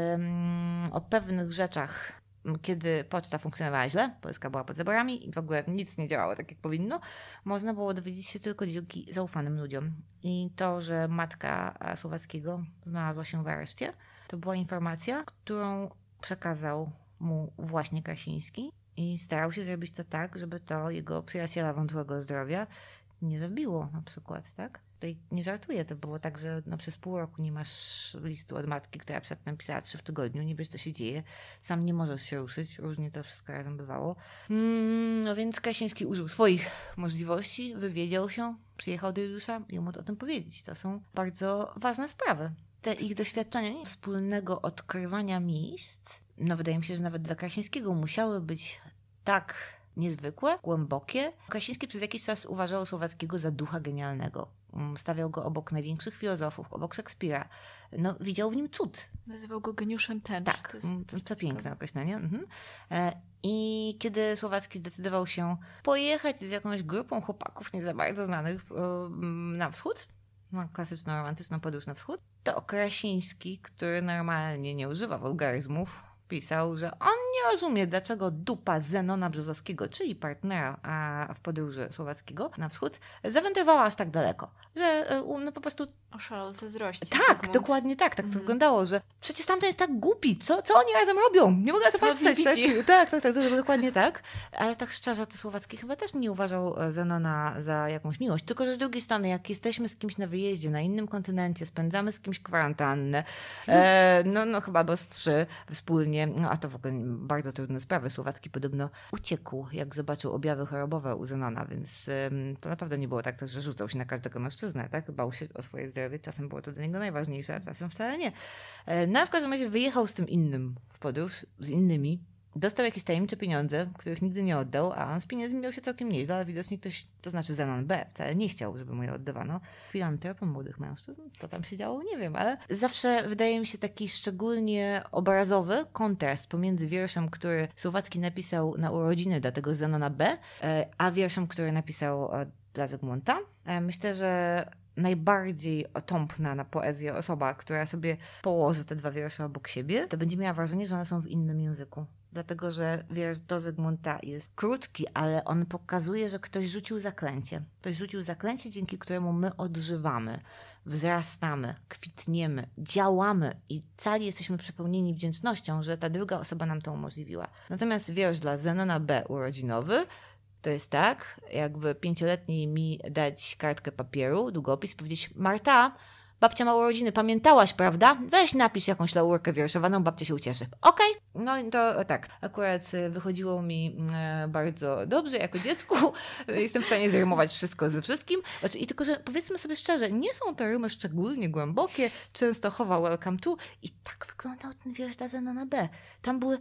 o pewnych rzeczach kiedy poczta funkcjonowała źle, Polska była pod zaborami i w ogóle nic nie działało tak jak powinno, można było dowiedzieć się tylko dzięki zaufanym ludziom. I to, że matka e, Słowackiego znalazła się w areszcie, to była informacja, którą przekazał mu właśnie Krasiński i starał się zrobić to tak, żeby to jego przyjaciela wątłego zdrowia nie zabiło na przykład, tak? Tutaj nie żartuję, to było tak, że no, przez pół roku nie masz listu od matki, która przedtem pisała trzy w tygodniu, nie wiesz co się dzieje, sam nie możesz się ruszyć, różnie to wszystko razem bywało. Mm, no więc Krasiński użył swoich możliwości, wywiedział się, przyjechał do Juliusza i mu o tym powiedzieć. To są bardzo ważne sprawy. Te ich doświadczenia wspólnego odkrywania miejsc, no wydaje mi się, że nawet dla Krasińskiego musiały być tak niezwykłe, głębokie. Krasiński przez jakiś czas uważał Słowackiego za ducha genialnego. Mm, stawiał go obok największych filozofów, obok Szekspira. No, widział w nim cud. Nazywał go geniuszem ten. Tak, to jest przepiękne mm, określenie. Mhm. E, I kiedy Słowacki zdecydował się pojechać z jakąś grupą chłopaków nie za bardzo znanych e, na wschód, na no, klasyczną, romantyczną podróż na wschód, to Krasiński, który normalnie nie używa wulgaryzmów, pisał, że on nie rozumie, dlaczego dupa Zenona Brzozowskiego, czyli partnera a w podróży słowackiego na wschód, zawędrowała aż tak daleko, że e, no, po prostu Oszalał ze złości. Tak, tak dokładnie tak, tak mm. to mhm. wyglądało, że przecież tamten jest tak głupi, co, co oni razem robią? Nie mogę na to patrzeć. Tak, tak, tak, tak, dokładnie tak. Ale tak szczerze, to Słowacki chyba też nie uważał e, Zenona za jakąś miłość, tylko że z drugiej strony, jak jesteśmy z kimś na wyjeździe, na innym kontynencie, spędzamy z kimś kwarantannę, e, no, no chyba bez trzy wspólnie, no a to w ogóle bardzo trudne sprawy. Słowacki podobno uciekł, jak zobaczył objawy chorobowe u Zenona, więc ym, to naprawdę nie było tak, że rzucał się na każdego mężczyznę, tak? Bał się o swoje zdrowie zdrowie. Czasem było to dla niego najważniejsze, a czasem wcale nie. E, no w każdym razie wyjechał z tym innym w podróż, z innymi. Dostał jakieś tajemnicze pieniądze, których nigdy nie oddał, a on z pieniędzmi miał się całkiem nieźle, ale widocznie ktoś, to znaczy Zenon B, wcale nie chciał, żeby mu je oddawano. Filantropem młodych mężczyzn, to tam się działo, nie wiem, ale zawsze wydaje mi się taki szczególnie obrazowy kontrast pomiędzy wierszem, który Słowacki napisał na urodziny dla tego Zenona B, e, a wierszem, który napisał e, dla Zygmunta. Myślę, że najbardziej otąpna na poezję osoba, która sobie położy te dwa wiersze obok siebie, to będzie miała wrażenie, że one są w innym języku dlatego że wiersz do Zygmunta jest krótki, ale on pokazuje, że ktoś rzucił zaklęcie. Ktoś rzucił zaklęcie, dzięki któremu my odżywamy, wzrastamy, kwitniemy, działamy i cali jesteśmy przepełnieni wdzięcznością, że ta druga osoba nam to umożliwiła. Natomiast wiersz dla Zenona B. urodzinowy to jest tak, jakby pięcioletniej mi dać kartkę papieru, długopis, powiedzieć Marta, babcia ma urodziny, pamiętałaś, prawda? Weź napisz jakąś laurkę wierszowaną, babcia się ucieszy. Okej, okay. no to tak, akurat y, wychodziło mi y, bardzo dobrze jako dziecku, jestem w stanie zrymować wszystko ze wszystkim. Znaczy, I tylko, że powiedzmy sobie szczerze, nie są to rymy szczególnie głębokie, często chowa Welcome To i tak wyglądał ten wiersz Dazena na B. Tam były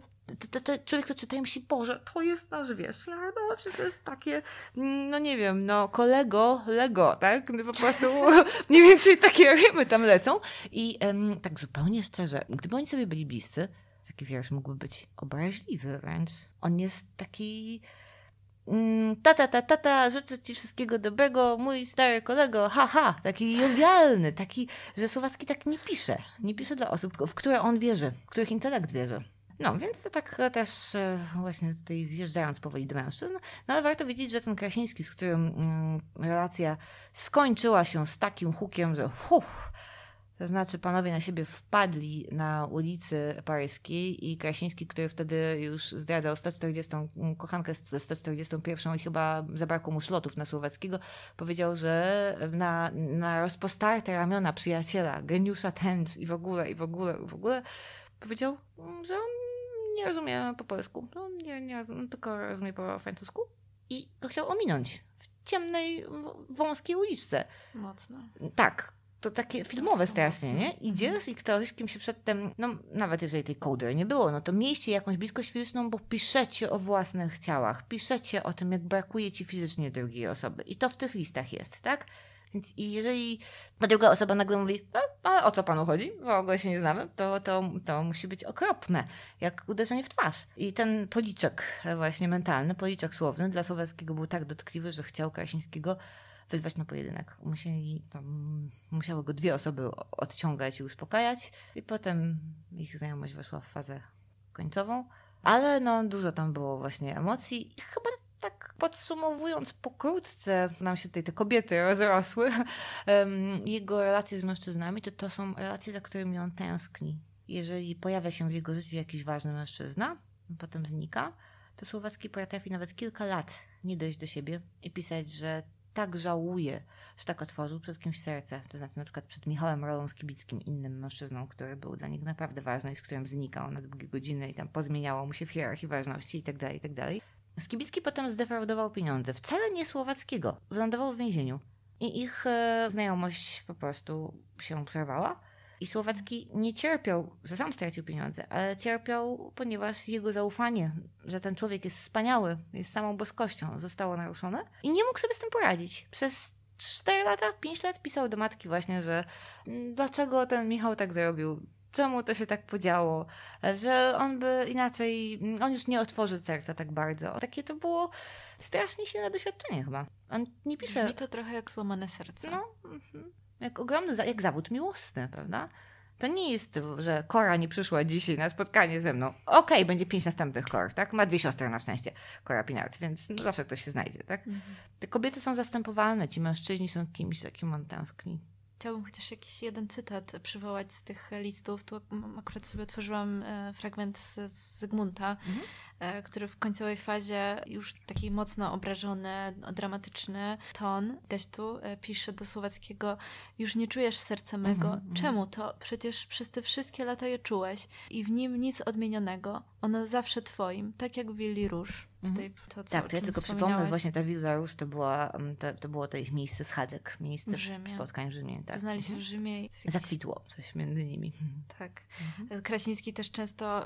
to, to, człowiek który czyta i myśli, Boże, to jest nasz wiersz, no, no to jest takie, mm, no nie wiem, no kolego, lego, tak? No, po prostu mniej więcej takie rymy tam lecą. I em, tak zupełnie szczerze, gdyby oni sobie byli bliscy, taki wiersz mógłby być obraźliwy wręcz. On jest taki tata, mm, tata, tata, życzę ci wszystkiego dobrego, mój stary kolego, haha, taki jowialny, taki, że Słowacki tak nie pisze. Nie pisze dla osób, w które on wierzy, w których intelekt wierzy. No, więc to tak e, też e, właśnie tutaj zjeżdżając powoli do mężczyzn, no ale warto wiedzieć, że ten Krasiński, z którym mm, relacja skończyła się z takim hukiem, że huh, to znaczy panowie na siebie wpadli na ulicy paryskiej i Krasiński, który wtedy już zdradzał 140, mm, kochankę ze 141 i chyba zabrakło mu slotów na słowackiego, powiedział, że na, na rozpostarte ramiona przyjaciela, geniusza tęcz i w ogóle, i w ogóle, i w ogóle, powiedział, mm, że on nie rozumie po polsku, no, nie, nie rozumie, tylko rozumie po francusku i go chciał ominąć w ciemnej, wąskiej uliczce. Mocno. Tak, to takie filmowe strasznie, nie? Idziesz i ktoś, kim się przedtem, no nawet jeżeli tej kołdry nie było, no to miejcie jakąś bliskość fizyczną, bo piszecie o własnych ciałach, piszecie o tym, jak brakuje ci fizycznie drugiej osoby. I to w tych listach jest, tak? Więc jeżeli ta druga osoba nagle mówi, a, a, o co panu chodzi, w ogóle się nie znamy, to, to, to musi być okropne, jak uderzenie w twarz. I ten policzek właśnie mentalny, policzek słowny dla Słowackiego był tak dotkliwy, że chciał Krasińskiego wezwać na pojedynek. Musieli, tam, musiały go dwie osoby odciągać i uspokajać i potem ich znajomość weszła w fazę końcową. Ale no, dużo tam było właśnie emocji i chyba tak podsumowując, pokrótce nam się tutaj te kobiety rozrosły, jego relacje z mężczyznami, to to są relacje, za którymi on tęskni. Jeżeli pojawia się w jego życiu jakiś ważny mężczyzna, potem znika, to Słowacki potrafi nawet kilka lat nie dojść do siebie i pisać, że tak żałuje, że tak otworzył przed kimś serce, to znaczy na przykład przed Michałem Rolą Skibickim, innym mężczyzną, który był dla niego naprawdę ważny i z którym znikał na długie godziny i tam pozmieniało mu się w hierarchii ważności i tak dalej, i tak dalej. Skibicki potem zdefraudował pieniądze, wcale nie słowackiego, wylądował w więzieniu i ich e, znajomość po prostu się przerwała. I Słowacki nie cierpiał, że sam stracił pieniądze, ale cierpiał, ponieważ jego zaufanie, że ten człowiek jest wspaniały, jest samą boskością, zostało naruszone i nie mógł sobie z tym poradzić. Przez 4 lata, 5 lat pisał do matki właśnie, że mm, dlaczego ten Michał tak zrobił, czemu to się tak podziało, że on by inaczej, mm, on już nie otworzy serca tak bardzo. Takie to było strasznie silne doświadczenie chyba. On nie pisze... to trochę jak złamane serce. No. Mhm jak ogromny, jak zawód miłosny, prawda? To nie jest, że Kora nie przyszła dzisiaj na spotkanie ze mną. Okej, okay, będzie pięć następnych Kor, tak? Ma dwie siostry na szczęście, Kora Pinard, więc no zawsze ktoś się znajdzie, tak? Mhm. Te kobiety są zastępowalne, ci mężczyźni są kimś, za kim on tęskni. Chciałabym chociaż jakiś jeden cytat przywołać z tych listów. Tu akurat sobie otworzyłam e, fragment z Zygmunta, mhm. E, który w końcowej fazie, już taki mocno obrażony, no, dramatyczny ton tu e, pisze do słowackiego: Już nie czujesz serca mhm, mego. Mhm, Czemu to? Przecież przez te wszystkie lata je czułeś i w nim nic odmienionego. Ono zawsze twoim, tak jak willi róż. Mhm. Tutaj to, co, tak, to ja tylko przypomnę, właśnie ta Villa Rus to, była, mm, to, to było to ich miejsce schadek, miejsce w spotkań w Rzymie. Tak. Znali się mhm. w Rzymie. Jakiś... Zakwitło coś między nimi. Mhm. Tak. Mhm. Krasiński też często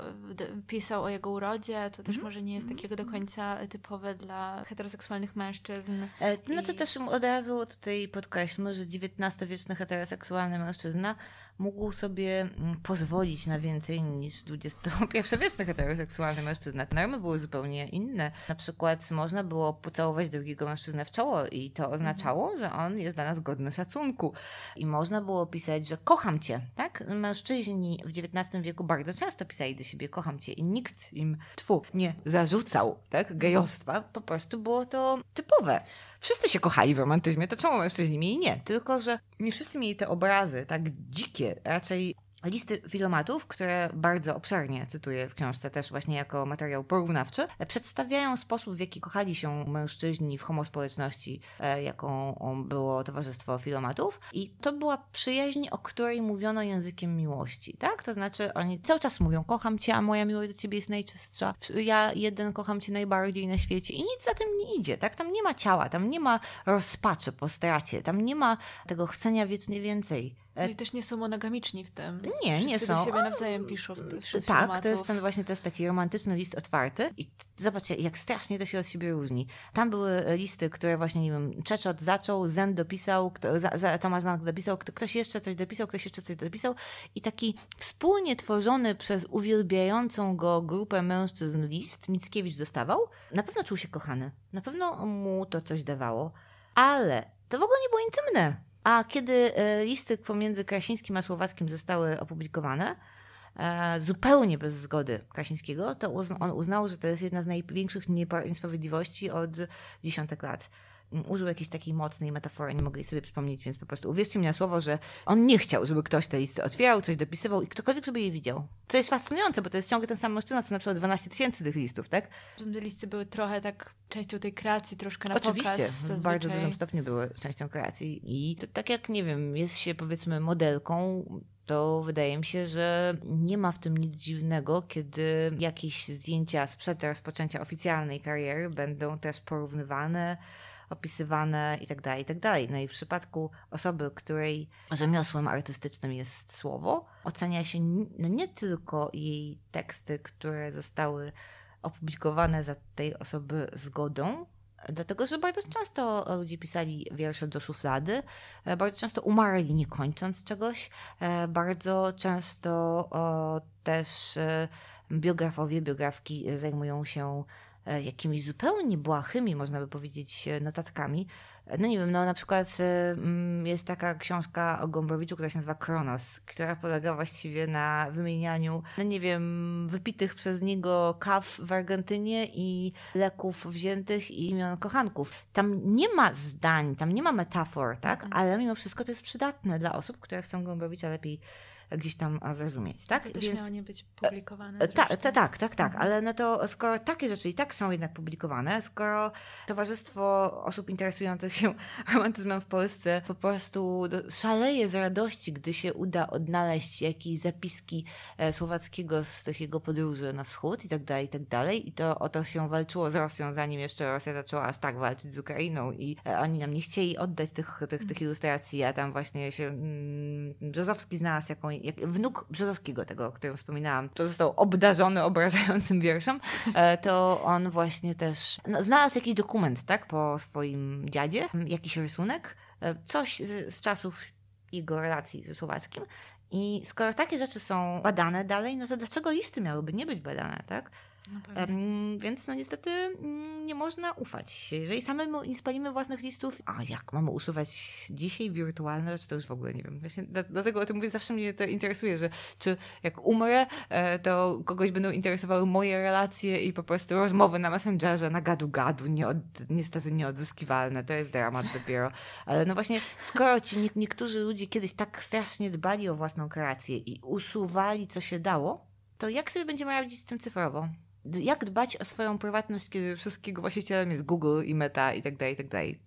pisał o jego urodzie, to też mhm. może nie jest takiego do końca typowe dla heteroseksualnych mężczyzn. E, no to też od razu tutaj podkreślmy, że XIX-wieczny heteroseksualny mężczyzna mógł sobie mm, pozwolić na więcej niż XXI-wieczny heteroseksualny mężczyzna. Normy były zupełnie inne. Na przykład można było pocałować drugiego mężczyznę w czoło i to mhm. oznaczało, że on jest dla nas godny szacunku. I można było pisać, że kocham cię, tak? Mężczyźni w XIX wieku bardzo często pisali do siebie kocham cię i nikt im twu nie zarzucał, tak? Gejostwa. Po prostu było to typowe. Wszyscy się kochali w romantyzmie, to czemu mężczyźni mieli nie? Tylko, że nie wszyscy mieli te obrazy tak dzikie, raczej listy filomatów, które bardzo obszernie cytuję w książce też właśnie jako materiał porównawczy, przedstawiają sposób, w jaki kochali się mężczyźni w homospołeczności, e, jaką było Towarzystwo Filomatów. I to była przyjaźń, o której mówiono językiem miłości, tak? To znaczy oni cały czas mówią, kocham cię, a moja miłość do ciebie jest najczystsza, ja jeden kocham cię najbardziej na świecie i nic za tym nie idzie, tak? Tam nie ma ciała, tam nie ma rozpaczy po stracie, tam nie ma tego chcenia wiecznie więcej. E, no i też nie są monogamiczni w tym. Nie, Wszyscy nie są. Wszyscy siebie nawzajem piszą w te, wśród Tak, to jest ten właśnie to jest taki romantyczny list otwarty i zobaczcie, jak strasznie to się od siebie różni. Tam były e, listy, które właśnie, nie wiem, Czeczot zaczął, Zen dopisał, kto, za, za, Tomasz Zanak dopisał, kto, ktoś jeszcze coś dopisał, ktoś jeszcze coś dopisał i taki wspólnie tworzony przez uwielbiającą go grupę mężczyzn list Mickiewicz dostawał. Na pewno czuł się kochany, na pewno mu to coś dawało, ale to w ogóle nie było intymne. A kiedy e, listy pomiędzy Krasińskim a Słowackim zostały opublikowane, e, zupełnie bez zgody Krasińskiego, to on uznał, że to jest jedna z największych niesprawiedliwości od dziesiątek lat użył jakiejś takiej mocnej metafory, nie mogę jej sobie przypomnieć, więc po prostu uwierzcie mi na słowo, że on nie chciał, żeby ktoś te listy otwierał, coś dopisywał i ktokolwiek, żeby je widział. Co jest fascynujące, bo to jest ciągle ten sam mężczyzna, co na przykład 12 tysięcy tych listów, tak? Te listy były trochę tak częścią tej kreacji, troszkę na Oczywiście, pokaz. Oczywiście, w bardzo dużym stopniu były częścią kreacji i to tak jak, nie wiem, jest się powiedzmy modelką, to wydaje mi się, że nie ma w tym nic dziwnego, kiedy jakieś zdjęcia sprzed rozpoczęcia oficjalnej kariery będą też porównywane opisywane itd., tak itd. Tak no i w przypadku osoby, której rzemiosłem artystycznym jest słowo, ocenia się no nie tylko jej teksty, które zostały opublikowane za tej osoby zgodą, Dlatego, że bardzo często ludzie pisali wiersze do szuflady, bardzo często umarli nie kończąc czegoś, bardzo często też e, biografowie, biografki zajmują się E, jakimiś zupełnie błahymi, można by powiedzieć, e, notatkami. E, no nie wiem, no na przykład mm, jest taka książka o Gombrowiczu, która się nazywa Kronos, która polega właściwie na wymienianiu, no nie wiem, wypitych przez niego kaw w Argentynie i leków wziętych i imion kochanków. Tam nie ma zdań, tam nie ma metafor, tak? Mhm. Ale mimo wszystko to jest przydatne dla osób, które chcą Gombrowicza lepiej gdzieś tam zrozumieć. Tak? To też Więc, miało nie być e, publikowane. E, tak, ta, tak, tak, tak. tak, tak. Mhm. Ale no to skoro takie rzeczy i tak są jednak publikowane, skoro Towarzystwo Osób Interesujących się Romantyzmem w Polsce po prostu szaleje z radości, gdy się uda odnaleźć jakieś zapiski e, Słowackiego z tych jego podróży na wschód i tak dalej, i tak dalej. I to o to się walczyło z Rosją, zanim jeszcze Rosja zaczęła aż tak walczyć z Ukrainą i oni nam nie chcieli oddać tych, tych, tych mhm. ilustracji, a tam właśnie się mm, Brzozowski znalazł jakąś wnuk Brzozowskiego, tego, o którym wspominałam, to został obdarzony obrażającym wierszem, e, to on właśnie też no, znalazł jakiś dokument, tak, po swoim dziadzie, jakiś rysunek, e, coś z, z czasów jego relacji ze Słowackim. I skoro takie rzeczy są badane dalej, no to dlaczego listy miałyby nie być badane, tak? No więc no niestety mm, nie można ufać. Jeżeli samemu nie spalimy własnych listów, a jak mamy usuwać dzisiaj wirtualne, to już w ogóle nie wiem. Właśnie dlatego o tym mówię, zawsze mnie to interesuje, że czy jak umrę, e, to kogoś będą interesowały moje relacje i po prostu rozmowy na Messengerze, na gadu-gadu, nie od, niestety nieodzyskiwalne. To jest dramat dopiero. Ale no właśnie, skoro ci nie, niektórzy ludzie kiedyś tak strasznie dbali o własną kreację i usuwali co się dało, to jak sobie będziemy radzić z tym cyfrowo? jak dbać o swoją prywatność, kiedy wszystkiego właścicielem jest Google i Meta i tak dalej, i tak dalej.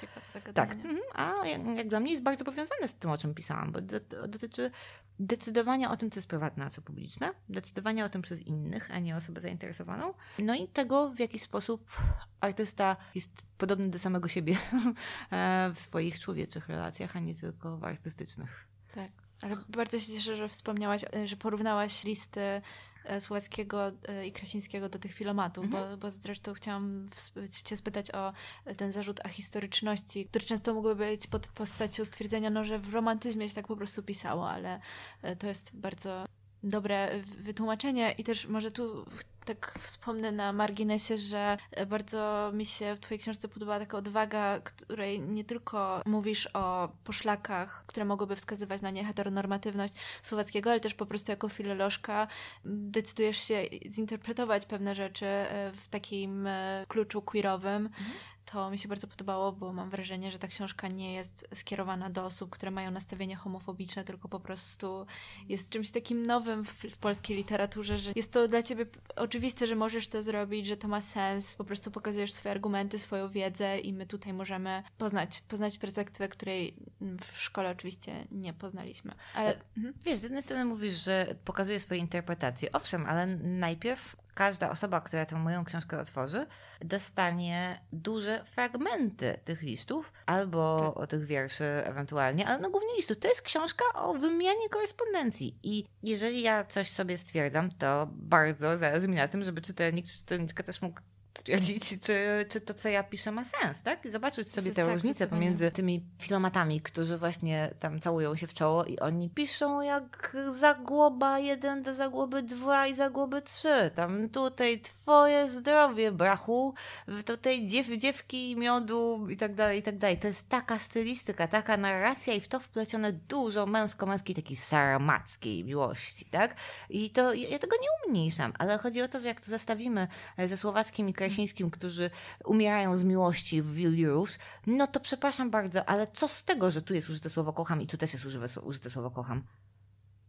Ciekawe zagadnienie. Tak, mhm. a jak, jak, dla mnie jest bardzo powiązane z tym, o czym pisałam, bo dotyczy decydowania o tym, co jest prywatne, a co publiczne, decydowania o tym przez innych, a nie osobę zainteresowaną, no i tego, w jaki sposób artysta jest podobny do samego siebie e, w swoich człowieczych relacjach, a nie tylko w artystycznych. Tak. Ale bardzo się cieszę, że wspomniałaś, że porównałaś listy E, Słowackiego e, i Krasińskiego do tych filomatów, mhm. bo, bo zresztą chciałam cię spytać o ten zarzut ahistoryczności, który często mógłby być pod postacią stwierdzenia, no, że w romantyzmie się tak po prostu pisało, ale e, to jest bardzo dobre wytłumaczenie i też może tu tak wspomnę na marginesie, że bardzo mi się w Twojej książce podobała taka odwaga, której nie tylko mówisz o poszlakach, które mogłyby wskazywać na nieheteronormatywność słowackiego, ale też po prostu jako filolożka decydujesz się zinterpretować pewne rzeczy e, w takim e, kluczu queerowym. Mhm to mi się bardzo podobało, bo mam wrażenie, że ta książka nie jest skierowana do osób, które mają nastawienie homofobiczne, tylko po prostu jest czymś takim nowym w, w, polskiej literaturze, że jest to dla ciebie oczywiste, że możesz to zrobić, że to ma sens, po prostu pokazujesz swoje argumenty, swoją wiedzę i my tutaj możemy poznać, poznać perspektywę, której w szkole oczywiście nie poznaliśmy. Ale e, mhm. wiesz, z jednej strony mówisz, że pokazuje swoje interpretacje. Owszem, ale najpierw każda osoba, która tę moją książkę otworzy, dostanie duże fragmenty tych listów albo tak. o tych wierszy ewentualnie, ale no głównie listów. To jest książka o wymianie korespondencji i jeżeli ja coś sobie stwierdzam, to bardzo zależy mi na tym, żeby czytelnik czy czytelniczka też mógł stwierdzić, czy, czy to, co ja piszę, ma sens, tak? I zobaczyć sobie te tak, różnice pomiędzy tymi filomatami, którzy właśnie tam całują się w czoło i oni piszą jak zagłoba jeden do zagłoby dwa i zagłoby trzy. Tam tutaj twoje zdrowie, brachu, tutaj dziew, dziewki, miodu i tak dalej, i tak dalej. To jest taka stylistyka, taka narracja i w to wplecione dużo męsko-męskiej takiej sarmackiej miłości, tak? I to, ja, tego nie umniejszam, ale chodzi o to, że jak to zestawimy e, ze słowackim ukraińskim, którzy umierają z miłości w Vilnius, no to przepraszam bardzo, ale co z tego, że tu jest użyte słowo kocham i tu też jest użyte słowo kocham?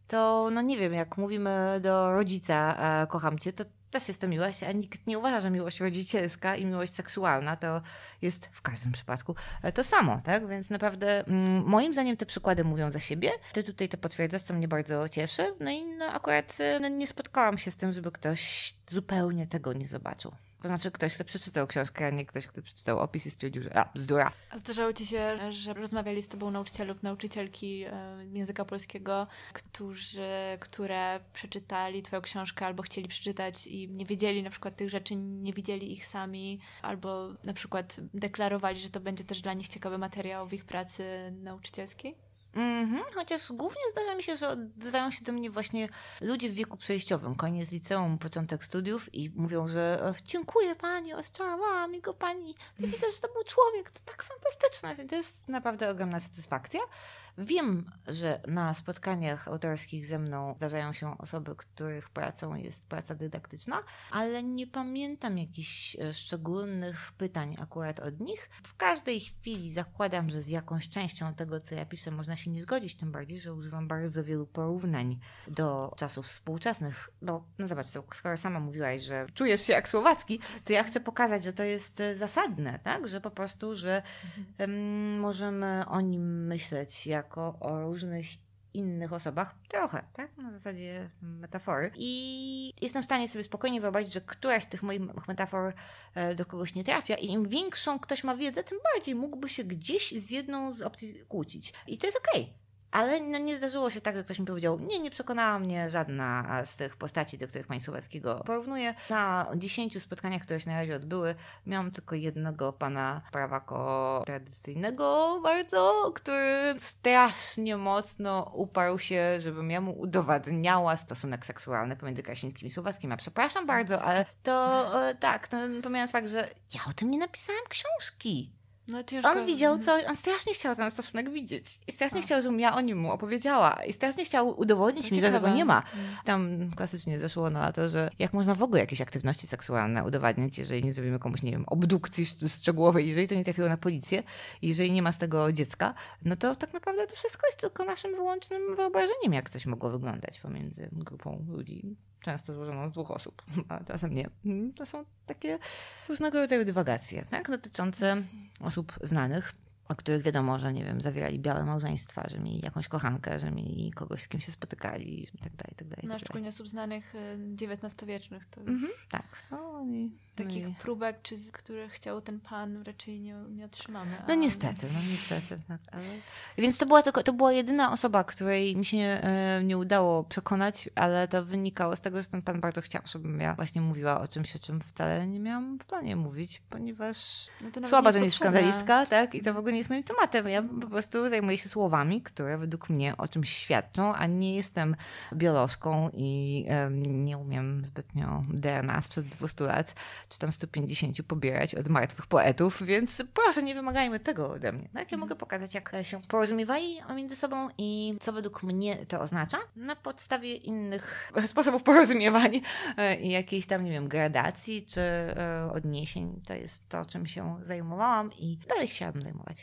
To no nie wiem, jak mówimy do rodzica e, kocham cię, to też jest to miłość, a nikt nie uważa, że miłość rodzicielska i miłość seksualna to jest w każdym przypadku e, to samo, tak? Więc naprawdę mm, moim zdaniem te przykłady mówią za siebie. Ty tutaj to potwierdzasz, co mnie bardzo cieszy. No i no, akurat e, no, nie spotkałam się z tym, żeby ktoś zupełnie tego nie zobaczył. To znaczy ktoś, kto przeczytał książkę, a nie ktoś, kto przeczytał opis i stwierdził, że a, bzdura. A zdarzało ci się, że rozmawiali z tobą nauczyciele lub nauczycielki e, języka polskiego, którzy, które przeczytali twoją książkę albo chcieli przeczytać i nie wiedzieli na przykład tych rzeczy, nie widzieli ich sami, albo na przykład deklarowali, że to będzie też dla nich ciekawy materiał w ich pracy nauczycielskiej? Mhm, chociaż głównie zdarza mi się, że odzywają się do mnie właśnie ludzie w wieku przejściowym, koniec liceum, początek studiów i mówią, że e, dziękuję pani, ostrzałam mi go pani, widzę, że to był człowiek, to tak fantastyczne, to jest naprawdę ogromna satysfakcja. Wiem, że na spotkaniach autorskich ze mną zdarzają się osoby, których pracą jest praca dydaktyczna, ale nie pamiętam jakichś e, szczególnych pytań akurat od nich. W każdej chwili zakładam, że z jakąś częścią tego, co ja piszę, można się nie zgodzić, tym bardziej, że używam bardzo wielu porównań do czasów współczesnych, bo no zobacz, skoro sama mówiłaś, że czujesz się jak Słowacki, to ja chcę pokazać, że to jest e, zasadne, tak? Że po prostu, że um, możemy o nim myśleć jak jako o różnych innych osobach, trochę, tak? Na zasadzie metafory. I jestem w stanie sobie spokojnie wyobrazić, że któraś z tych moich metafor e, do kogoś nie trafia i im większą ktoś ma wiedzę, tym bardziej mógłby się gdzieś z jedną z opcji kłócić. I to jest okej. Okay ale no, nie zdarzyło się tak, że ktoś mi powiedział, nie, nie przekonała mnie żadna z tych postaci, do których pani Słowackiego porównuje. Na dziesięciu spotkaniach, które się na razie odbyły, miałam tylko jednego pana prawako tradycyjnego bardzo, który strasznie mocno uparł się, żebym ja mu udowadniała stosunek seksualny pomiędzy Kraśnickim i Słowackim. A przepraszam bardzo, ale to e, tak, no, pomijając fakt, że ja o tym nie napisałam książki. No on widział coś, on strasznie chciał ten stosunek widzieć. I strasznie chciał, żebym ja o nim mu opowiedziała. I strasznie chciał udowodnić no, mi, że tego nie ma. Mm. Tam klasycznie zeszło na to, że jak można w ogóle jakieś aktywności seksualne udowadniać, jeżeli nie zrobimy komuś, nie wiem, obdukcji szczegółowej, jeżeli to nie trafiło na policję, jeżeli nie ma z tego dziecka, no to tak naprawdę to wszystko jest tylko naszym wyłącznym wyobrażeniem, jak coś mogło wyglądać pomiędzy grupą ludzi często złożoną z dwóch osób, a czasem nie. Mm, to są takie różnego rodzaju dywagacje tak? dotyczące osób znanych, o których wiadomo, że nie wiem, zawierali białe małżeństwa, że mieli jakąś kochankę, że mieli kogoś, z kim się spotykali, i tak dalej, tak dalej. No, tak szczególnie osób znanych y, XIX-wiecznych. To mm -hmm. Tak. No, takich no próbek, czy z chciał ten pan, raczej nie, nie otrzymamy. No niestety, no niestety. Tak, ale... Więc to była, tylko, to była jedyna osoba, której mi się nie, nie udało przekonać, ale to wynikało z tego, że ten pan bardzo chciał, żebym ja właśnie mówiła o czymś, o czym wcale nie miałam w planie mówić, ponieważ no to słaba to nie skandalistka, tak? I to w ogóle nie jest moim tematem. Ja po prostu zajmuję się słowami, które według mnie o czymś świadczą, a nie jestem biolożką i nie umiem zbytnio DNA sprzed 200 lat, czy tam 150 pobierać od martwych poetów, więc proszę, nie wymagajmy tego ode mnie. Tak? Ja mhm. mogę pokazać, jak się porozumiewali między sobą i co według mnie to oznacza na podstawie innych sposobów porozumiewań e, i jakiejś tam, nie wiem, gradacji czy e, odniesień. To jest to, czym się zajmowałam i dalej chciałabym zajmować.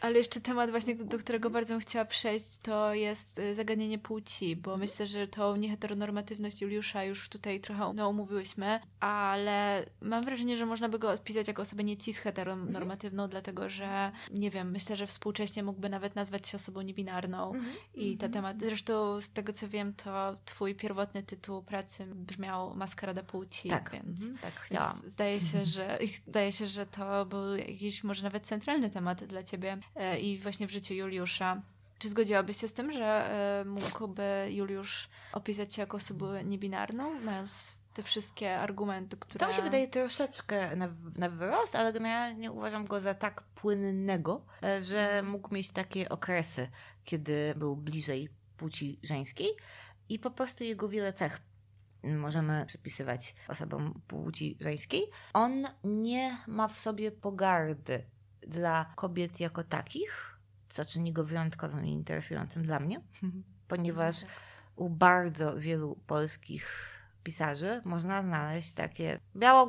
Ale jeszcze temat właśnie, do którego bardzo bym chciała przejść, to jest y, zagadnienie płci, bo mhm. myślę, że tą nieheteronormatywność Juliusza już tutaj trochę no, omówiłyśmy, ale mam wrażenie, że można by go odpisać jako osobę nie cis heteronormatywną, mhm. dlatego że, nie wiem, myślę, że współcześnie mógłby nawet nazwać się osobą niebinarną mhm. i ten mhm. temat, zresztą z tego co wiem, to twój pierwotny tytuł pracy brzmiał Maskarada Płci, tak, więc mhm. tak, chciałam. Więc zdaje się, że, zdaje się, że to był jakiś może nawet centralny temat dla ciebie. E, i właśnie w życiu Juliusza. Czy zgodziłabyś się z tym, że e, mógłby Juliusz opisać się jako osobę niebinarną, mając te wszystkie argumenty, które... To mi się wydaje troszeczkę na, na wyrost, ale generalnie uważam go za tak płynnego, e, że mógł mieć takie okresy, kiedy był bliżej płci żeńskiej i po prostu jego wiele cech możemy przypisywać osobom płci żeńskiej. On nie ma w sobie pogardy dla kobiet jako takich, co czyni go wyjątkowym i interesującym dla mnie, ponieważ tak. u bardzo wielu polskich pisarzy można znaleźć takie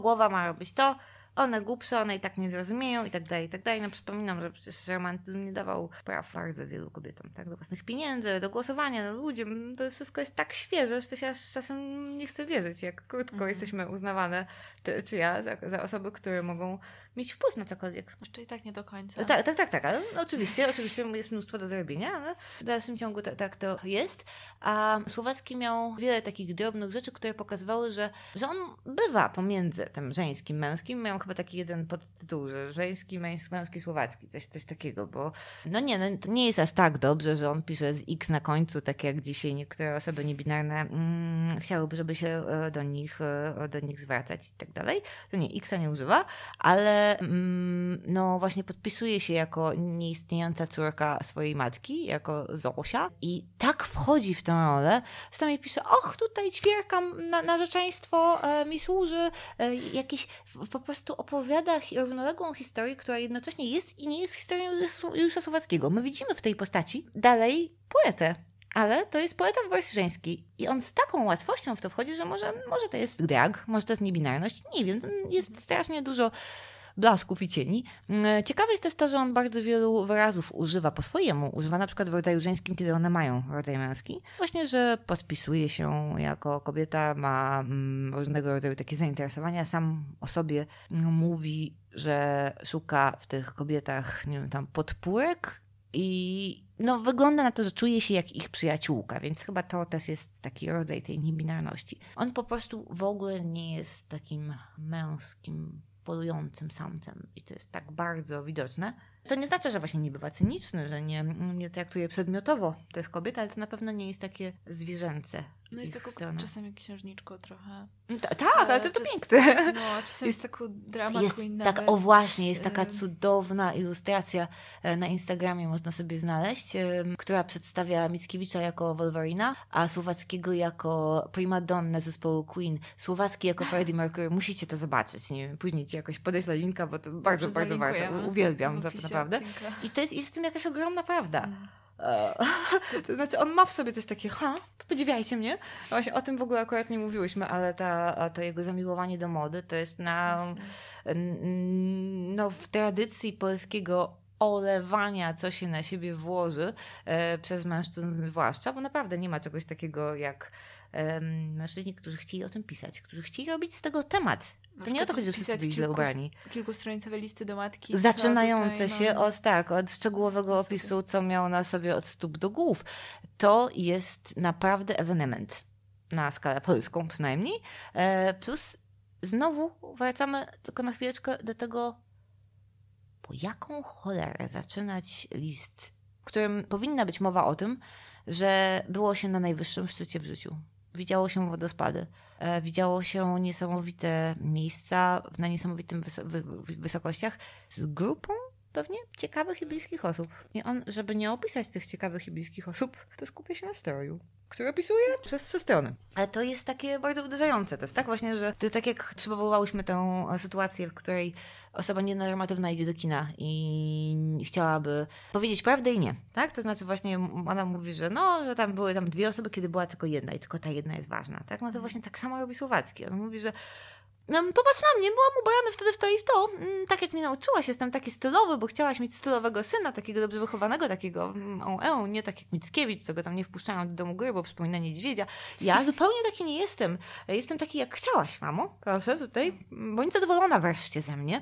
głowa ma robić to, one głupsze, one i tak nie zrozumieją i tak dalej, i tak dalej. No przypominam, że przecież romantyzm nie dawał praw bardzo wielu kobietom, tak? Do własnych pieniędzy, do głosowania, do ludzi. To wszystko jest tak świeże, że to się aż czasem nie chce wierzyć, jak krótko mhm. jesteśmy uznawane, ty czy ja, za, za osoby, które mogą mieć wpływ na cokolwiek. Jeszcze i tak nie do końca. Tak, tak, tak, tak ale oczywiście, oczywiście jest mnóstwo do zrobienia, ale w dalszym ciągu tak, tak to jest. A Słowacki miał wiele takich drobnych rzeczy, które pokazywały, że, że on bywa pomiędzy tym żeńskim, męskim. Miał chyba taki jeden podtytuł, że żeński, męski, słowacki, coś, coś takiego, bo no nie, no, to nie jest aż tak dobrze, że on pisze z X na końcu, tak jak dzisiaj niektóre osoby niebinarne mm, chciałyby, żeby się e, do nich, e, do nich zwracać i tak dalej. To nie, Xa nie używa, ale mm, no właśnie podpisuje się jako nieistniejąca córka swojej matki, jako Zosia i tak wchodzi w tę rolę, że tam jej pisze, och, tutaj ćwierkam, na, narzeczeństwo e, mi służy, e, jakieś po prostu opowiada równoległą historię, która jednocześnie jest i nie jest historią Juliusza Słowackiego. My widzimy w tej postaci dalej poetę, ale to jest poeta żeńskiej. i on z taką łatwością w to wchodzi, że może, może to jest drag, może to jest niebinarność, nie wiem, jest strasznie dużo blasków i cieni. Mm, ciekawe jest też to, że on bardzo wielu wyrazów używa po swojemu. Używa na przykład w rodzaju żeńskim, kiedy one mają rodzaj męski. Właśnie, że podpisuje się jako kobieta, ma mm, różnego rodzaju takie zainteresowania, sam o sobie mówi, że szuka w tych kobietach, nie wiem, tam podpórek i no, wygląda na to, że czuje się jak ich przyjaciółka, więc chyba to też jest taki rodzaj tej niebinarności. On po prostu w ogóle nie jest takim męskim polującym samcem i to jest tak bardzo widoczne. To nie znaczy, że właśnie nie bywa cyniczny, że nie, nie traktuje przedmiotowo tych kobiet, ale to na pewno nie jest takie zwierzęce no jest taką stronę. czasami księżniczką trochę. Ta, tak, ale to, to czas, piękne. No, czasami jest taką drama jest queen Tak, nawet. o właśnie, jest taka cudowna ilustracja e, na Instagramie, można sobie znaleźć, która przedstawia Mickiewicza jako Wolverina, a Słowackiego jako primadonnę zespołu Queen, Słowacki jako Freddie Mercury. Musicie to zobaczyć, nie wiem, później ci jakoś podeślę linka, bo to bardzo, Dobrze bardzo warto. Uwielbiam to naprawdę. I to jest, jest w tym jakaś ogromna prawda. Hmm. E, to znaczy, on ma w sobie coś takiego, ha, podziwiajcie mnie. No właśnie o tym w ogóle akurat nie mówiłyśmy, ale ta, to jego zamiłowanie do mody to jest na, no, w tradycji polskiego olewania, co się na siebie włoży e, przez mężczyzn zwłaszcza, bo naprawdę nie ma czegoś takiego jak e, mężczyźni, którzy chcieli o tym pisać, którzy chcieli robić z tego temat to nie o to chodzi, że wszyscy byli źle ubrani. Kilkustronicowe listy do matki. Zaczynające się mam... od, tak, od szczegółowego opisu, co miał na sobie od stóp do głów. To jest naprawdę ewenement na skalę polską przynajmniej. E, plus znowu wracamy tylko na chwileczkę do tego, po jaką cholerę zaczynać list, w którym powinna być mowa o tym, że było się na najwyższym szczycie w życiu. Widziało się wodospady E, widziało się niesamowite miejsca na niesamowitych wysokościach z grupą pewnie ciekawych i bliskich osób. I on, żeby nie opisać tych ciekawych i bliskich osób, to skupia się na stroju który opisuje przez trzy strony. Ale to jest takie bardzo uderzające. To jest tak właśnie, że tak jak przywoływałyśmy tę sytuację, w której osoba nienormatywna idzie do kina i chciałaby powiedzieć prawdę i nie, tak? To znaczy właśnie ona mówi, że no, że tam były tam dwie osoby, kiedy była tylko jedna i tylko ta jedna jest ważna, tak? No to właśnie tak samo robi Słowacki. On mówi, że no, popatrz na mnie, byłam ubrana wtedy w to i w to. Mm, tak jak mnie nauczyłaś, jestem taki stylowy, bo chciałaś mieć stylowego syna, takiego dobrze wychowanego, takiego o, mm, nie tak jak Mickiewicz, co go tam nie wpuszczają do domu góry, bo przypomina niedźwiedzia. Ja zupełnie taki nie jestem. Jestem taki jak chciałaś, mamo. Proszę tutaj, mm, bądź zadowolona wreszcie ze mnie.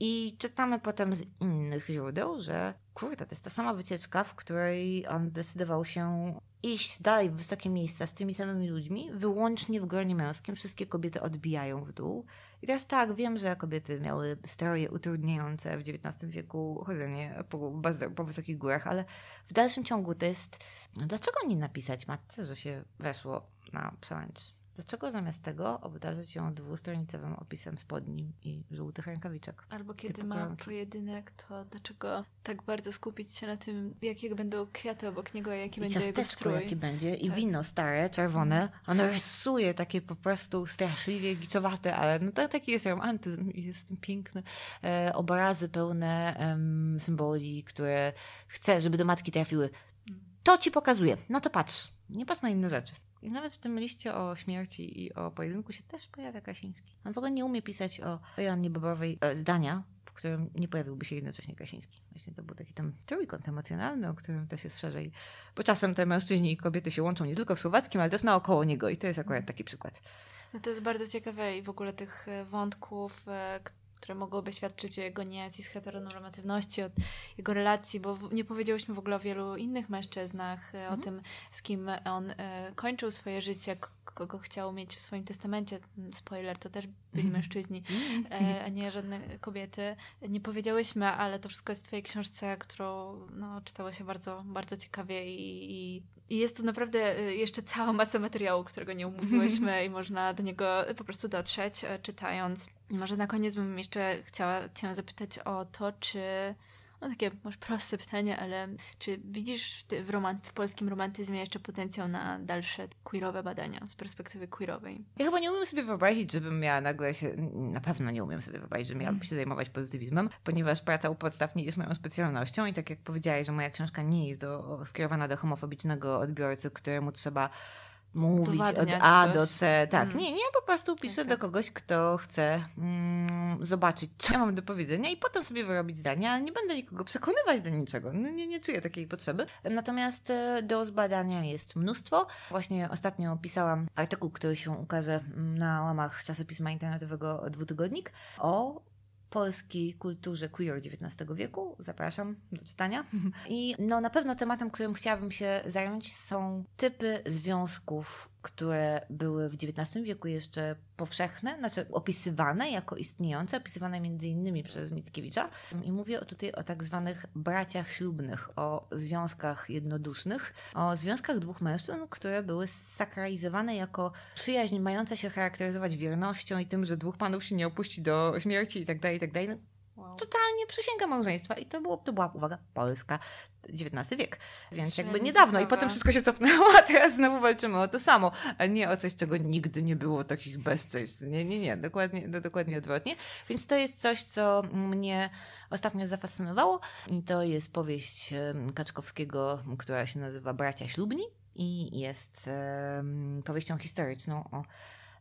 I czytamy potem z innych źródeł, że kurde, to jest ta sama wycieczka, w której on decydował się iść dalej w wysokie miejsca z tymi samymi ludźmi, wyłącznie w gronie męskim. Wszystkie kobiety odbijają w dół. I teraz tak, wiem, że kobiety miały stroje utrudniające w XIX wieku chodzenie po, po wysokich górach, ale w dalszym ciągu to jest. No dlaczego nie napisać matce, że się weszło na przełęcz? Dlaczego zamiast tego obdarzyć ją dwustronicowym opisem spodni i żółtych rękawiczek? Albo kiedy ma pojedynek, to dlaczego tak bardzo skupić się na tym, jakie będą kwiaty obok niego, jaki I będzie jego strój? jaki będzie i tak. wino stare, czerwone. Mhm. Ono rysuje takie po prostu straszliwie giczowate, ale no to, tak, taki jest romantyzm i jest w tym piękne e, obrazy pełne symboli, które chce, żeby do matki trafiły. Mhm. To ci pokazuje, no to patrz, nie patrz na inne rzeczy i nawet w tym liście o śmierci i o pojedynku się też pojawia Kasiński. On w ogóle nie umie pisać o Joannie Bobowej e, zdania, w którym nie pojawiłby się jednocześnie Kasiński. Właśnie to był taki tam trójkąt emocjonalny, o którym też jest szerzej. Bo czasem te mężczyźni i kobiety się łączą nie tylko w słowackim, ale też naokoło niego i to jest akurat taki przykład. No to jest bardzo ciekawe i w ogóle tych e, wątków, e, które mogłyby świadczyć o jego niejacji z heteronormatywności, od jego relacji, bo nie powiedziałyśmy w ogóle o wielu innych mężczyznach, e, mhm. o tym, z kim on e, kończył swoje życie, kogo chciał mieć w swoim testamencie. Mm, spoiler, to też byli mhm. mężczyźni, mhm. E, a nie żadne kobiety. Nie powiedziałyśmy, ale to wszystko jest w Twojej książce, którą no, czytało się bardzo, bardzo ciekawie i, i, i jest tu naprawdę jeszcze cała masa materiału, którego nie umówiłyśmy i można do niego po prostu dotrzeć, czytając. Może na koniec bym jeszcze chciała Cię zapytać o to, czy. No takie może proste pytanie, ale czy widzisz w, w, romant- w polskim romantyzmie jeszcze potencjał na dalsze queerowe badania z perspektywy queerowej? Ja chyba nie umiem sobie wyobrazić, żebym miała nagle się, na pewno nie umiem sobie wyobrazić, że miałabym mhm. się zajmować pozytywizmem, ponieważ praca u podstaw nie jest moją specjalnością i tak jak powiedziałeś, że moja książka nie jest do, skierowana do homofobicznego odbiorcy, któremu trzeba mówić od A coś. do C. Tak, hmm. nie, nie, po prostu piszę okay. do kogoś, kto chce mm, zobaczyć, co ja mam do powiedzenia i potem sobie wyrobić zdania, ale nie będę nikogo przekonywać do niczego. No, nie, nie czuję takiej potrzeby. Natomiast e, do zbadania jest mnóstwo. Właśnie ostatnio opisałam artykuł, który się ukaże mm, na łamach czasopisma internetowego Dwutygodnik o polskiej kulturze queer XIX wieku. Zapraszam do czytania. I no, na pewno tematem, którym chciałabym się zająć, są typy związków które były w XIX wieku jeszcze powszechne, znaczy opisywane jako istniejące, opisywane między innymi przez Mickiewicza. I mówię tutaj o tak zwanych braciach ślubnych, o związkach jednodusznych, o związkach dwóch mężczyzn, które były sakralizowane jako przyjaźń mająca się charakteryzować wiernością i tym, że dwóch panów się nie opuści do śmierci itd., tak itd. Tak Wow. Totalnie przysięga małżeństwa i to, było, to była, uwaga, Polska, XIX wiek, więc jakby niedawno i potem wszystko się cofnęło, a teraz znowu walczymy o to samo, a nie o coś, czego nigdy nie było, takich bezcejstw, nie, nie, nie, dokładnie, no, dokładnie odwrotnie, więc to jest coś, co mnie ostatnio zafascynowało i to jest powieść Kaczkowskiego, która się nazywa Bracia Ślubni i jest um, powieścią historyczną o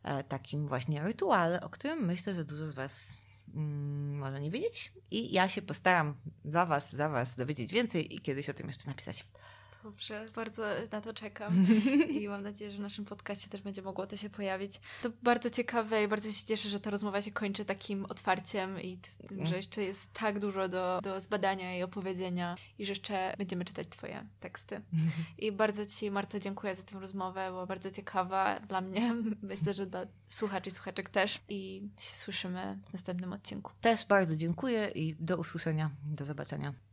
e, takim właśnie rytuale, o którym myślę, że dużo z Was można mm, może nie wiedzieć. I ja się postaram dla Was, za Was dowiedzieć więcej i kiedyś o tym jeszcze napisać. Dobrze, bardzo na to czekam i mam nadzieję, że w naszym podcaście też będzie mogło to się pojawić. To bardzo ciekawe i bardzo się cieszę, że ta rozmowa się kończy takim otwarciem i mhm. że jeszcze jest tak dużo do, do zbadania i opowiedzenia i że jeszcze będziemy czytać Twoje teksty. I bardzo Ci, Marto, dziękuję za tę rozmowę, była bardzo ciekawa dla mnie, myślę, że dla słuchaczy i słuchaczek też i się słyszymy w następnym odcinku. Też bardzo dziękuję i do usłyszenia, do zobaczenia.